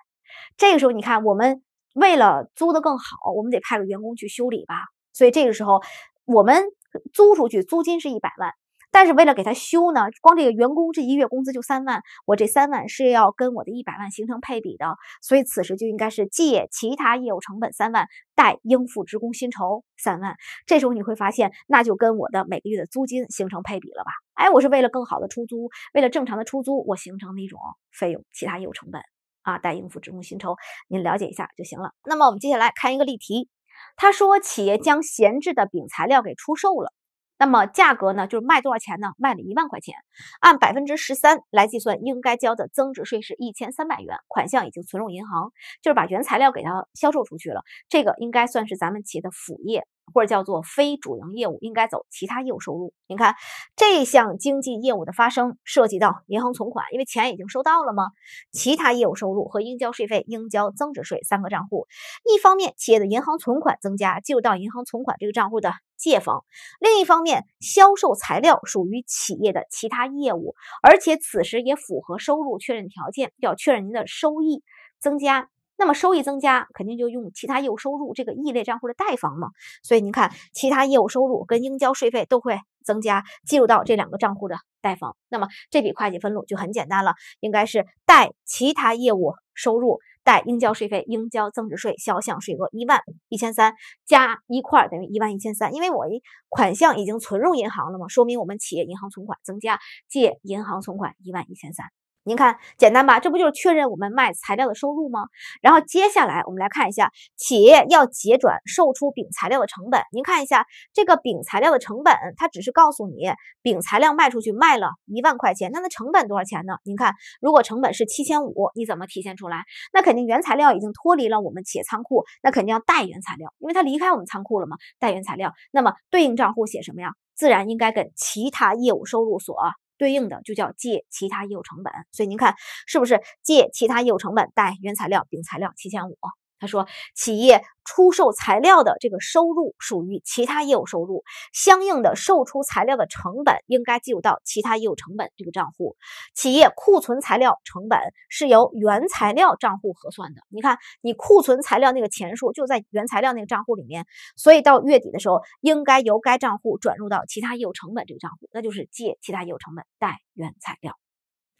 这个时候，你看我们为了租的更好，我们得派个员工去修理吧。所以这个时候，我们租出去租金是一百万。但是为了给他修呢，光这个员工这一月工资就三万，我这三万是要跟我的一百万形成配比的，所以此时就应该是借其他业务成本三万，贷应付职工薪酬三万。这时候你会发现，那就跟我的每个月的租金形成配比了吧？哎，我是为了更好的出租，为了正常的出租，我形成的一种费用，其他业务成本啊，贷应付职工薪酬。您了解一下就行了。那么我们接下来看一个例题，他说企业将闲置的丙材料给出售了。那么价格呢？就是卖多少钱呢？卖了一万块钱，按百分之十三来计算，应该交的增值税是一千三百元。款项已经存入银行，就是把原材料给它销售出去了，这个应该算是咱们企业的辅业。或者叫做非主营业务，应该走其他业务收入。您看这项经济业务的发生，涉及到银行存款，因为钱已经收到了吗？其他业务收入和应交税费、应交增值税三个账户。一方面，企业的银行存款增加，进入到银行存款这个账户的借方；另一方面，销售材料属于企业的其他业务，而且此时也符合收入确认条件，要确认您的收益增加。那么收益增加，肯定就用其他业务收入这个异类账户的贷方嘛。所以您看，其他业务收入跟应交税费都会增加，计入到这两个账户的贷方。那么这笔会计分录就很简单了，应该是贷其他业务收入，贷应交税费、应交增值税销项税额一万一千三加一块儿等于一万一千三。因为我款项已经存入银行了嘛，说明我们企业银行存款增加，借银行存款一万一千三。您看简单吧，这不就是确认我们卖材料的收入吗？然后接下来我们来看一下，企业要结转售出丙材料的成本。您看一下这个丙材料的成本，它只是告诉你丙材料卖出去卖了一万块钱，那它成本多少钱呢？您看，如果成本是七千五，你怎么体现出来？那肯定原材料已经脱离了我们企业仓库，那肯定要带原材料，因为它离开我们仓库了嘛，带原材料。那么对应账户写什么呀？自然应该跟其他业务收入所。对应的就叫借其他业务成本，所以您看是不是借其他业务成本，贷原材料丙材料七千五。他说，企业出售材料的这个收入属于其他业务收入，相应的售出材料的成本应该计入到其他业务成本这个账户。企业库存材料成本是由原材料账户核算的，你看，你库存材料那个钱数就在原材料那个账户里面，所以到月底的时候，应该由该账户转入到其他业务成本这个账户，那就是借其他业务成本，贷原材料。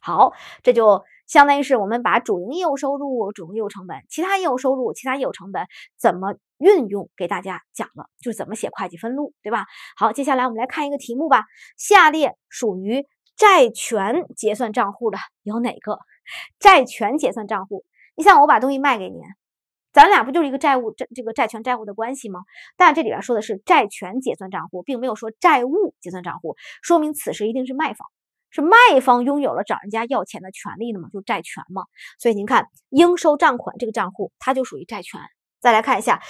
好，这就相当于是我们把主营业务收入、主营业务成本、其他业务收入、其他业务成本怎么运用给大家讲了，就怎么写会计分录，对吧？好，接下来我们来看一个题目吧。下列属于债权结算账户的有哪个？债权结算账户，你像我把东西卖给您，咱俩不就是一个债务这个债权债务的关系吗？但这里边说的是债权结算账户，并没有说债务结算账户，说明此时一定是卖方。是卖方拥有了找人家要钱的权利了吗？就债权吗？所以您看应收账款这个账户，它就属于债权。再来看一下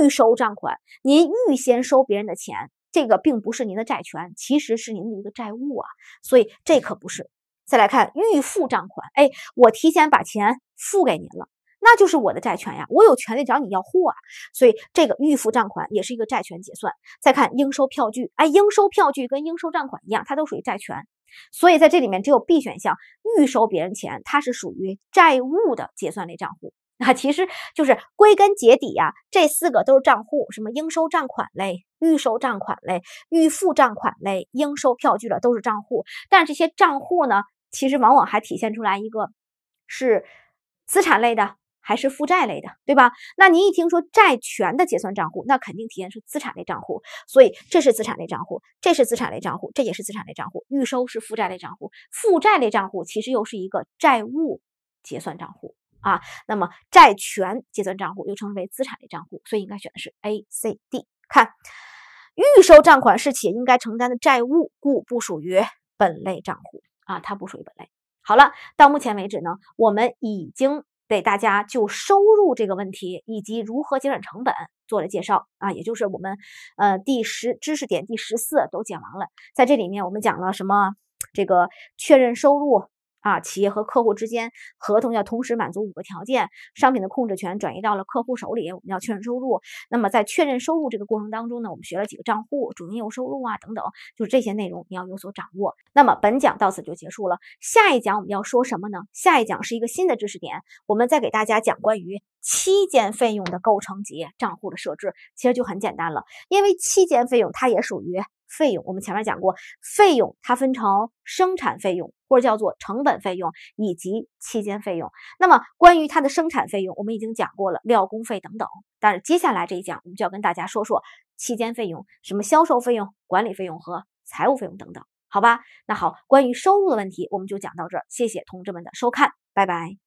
预收账款，您预先收别人的钱，这个并不是您的债权，其实是您的一个债务啊。所以这可不是。再来看预付账款，哎，我提前把钱付给您了，那就是我的债权呀，我有权利找你要货啊。所以这个预付账款也是一个债权结算。再看应收票据，哎，应收票据跟应收账款一样，它都属于债权。所以在这里面，只有 B 选项预收别人钱，它是属于债务的结算类账户。那其实就是归根结底呀，这四个都是账户，什么应收账款类、预收账款类、预付账款类、应收票据了，都是账户。但这些账户呢，其实往往还体现出来一个，是资产类的。还是负债类的，对吧？那您一听说债权的结算账户，那肯定体现出资产类账户，所以这是资产类账户，这是资产类账户，这也是资产类账户。预收是负债类账户，负债类账户其实又是一个债务结算账户啊。那么债权结算账户又称为资产类账户，所以应该选的是 A、C、D。看，预收账款是企业应该承担的债务，故不属于本类账户啊，它不属于本类。好了，到目前为止呢，我们已经。给大家就收入这个问题以及如何节省成本做了介绍啊，也就是我们呃第十知识点第十四都讲完了，在这里面我们讲了什么？这个确认收入。啊，企业和客户之间合同要同时满足五个条件，商品的控制权转移到了客户手里，我们要确认收入。那么在确认收入这个过程当中呢，我们学了几个账户，主营业务收入啊等等，就是这些内容你要有所掌握。那么本讲到此就结束了，下一讲我们要说什么呢？下一讲是一个新的知识点，我们再给大家讲关于期间费用的构成及账户的设置，其实就很简单了，因为期间费用它也属于。费用，我们前面讲过，费用它分成生产费用，或者叫做成本费用以及期间费用。那么关于它的生产费用，我们已经讲过了料工费等等。但是接下来这一讲，我们就要跟大家说说期间费用，什么销售费用、管理费用和财务费用等等，好吧？那好，关于收入的问题，我们就讲到这。谢谢同志们们的收看，拜拜。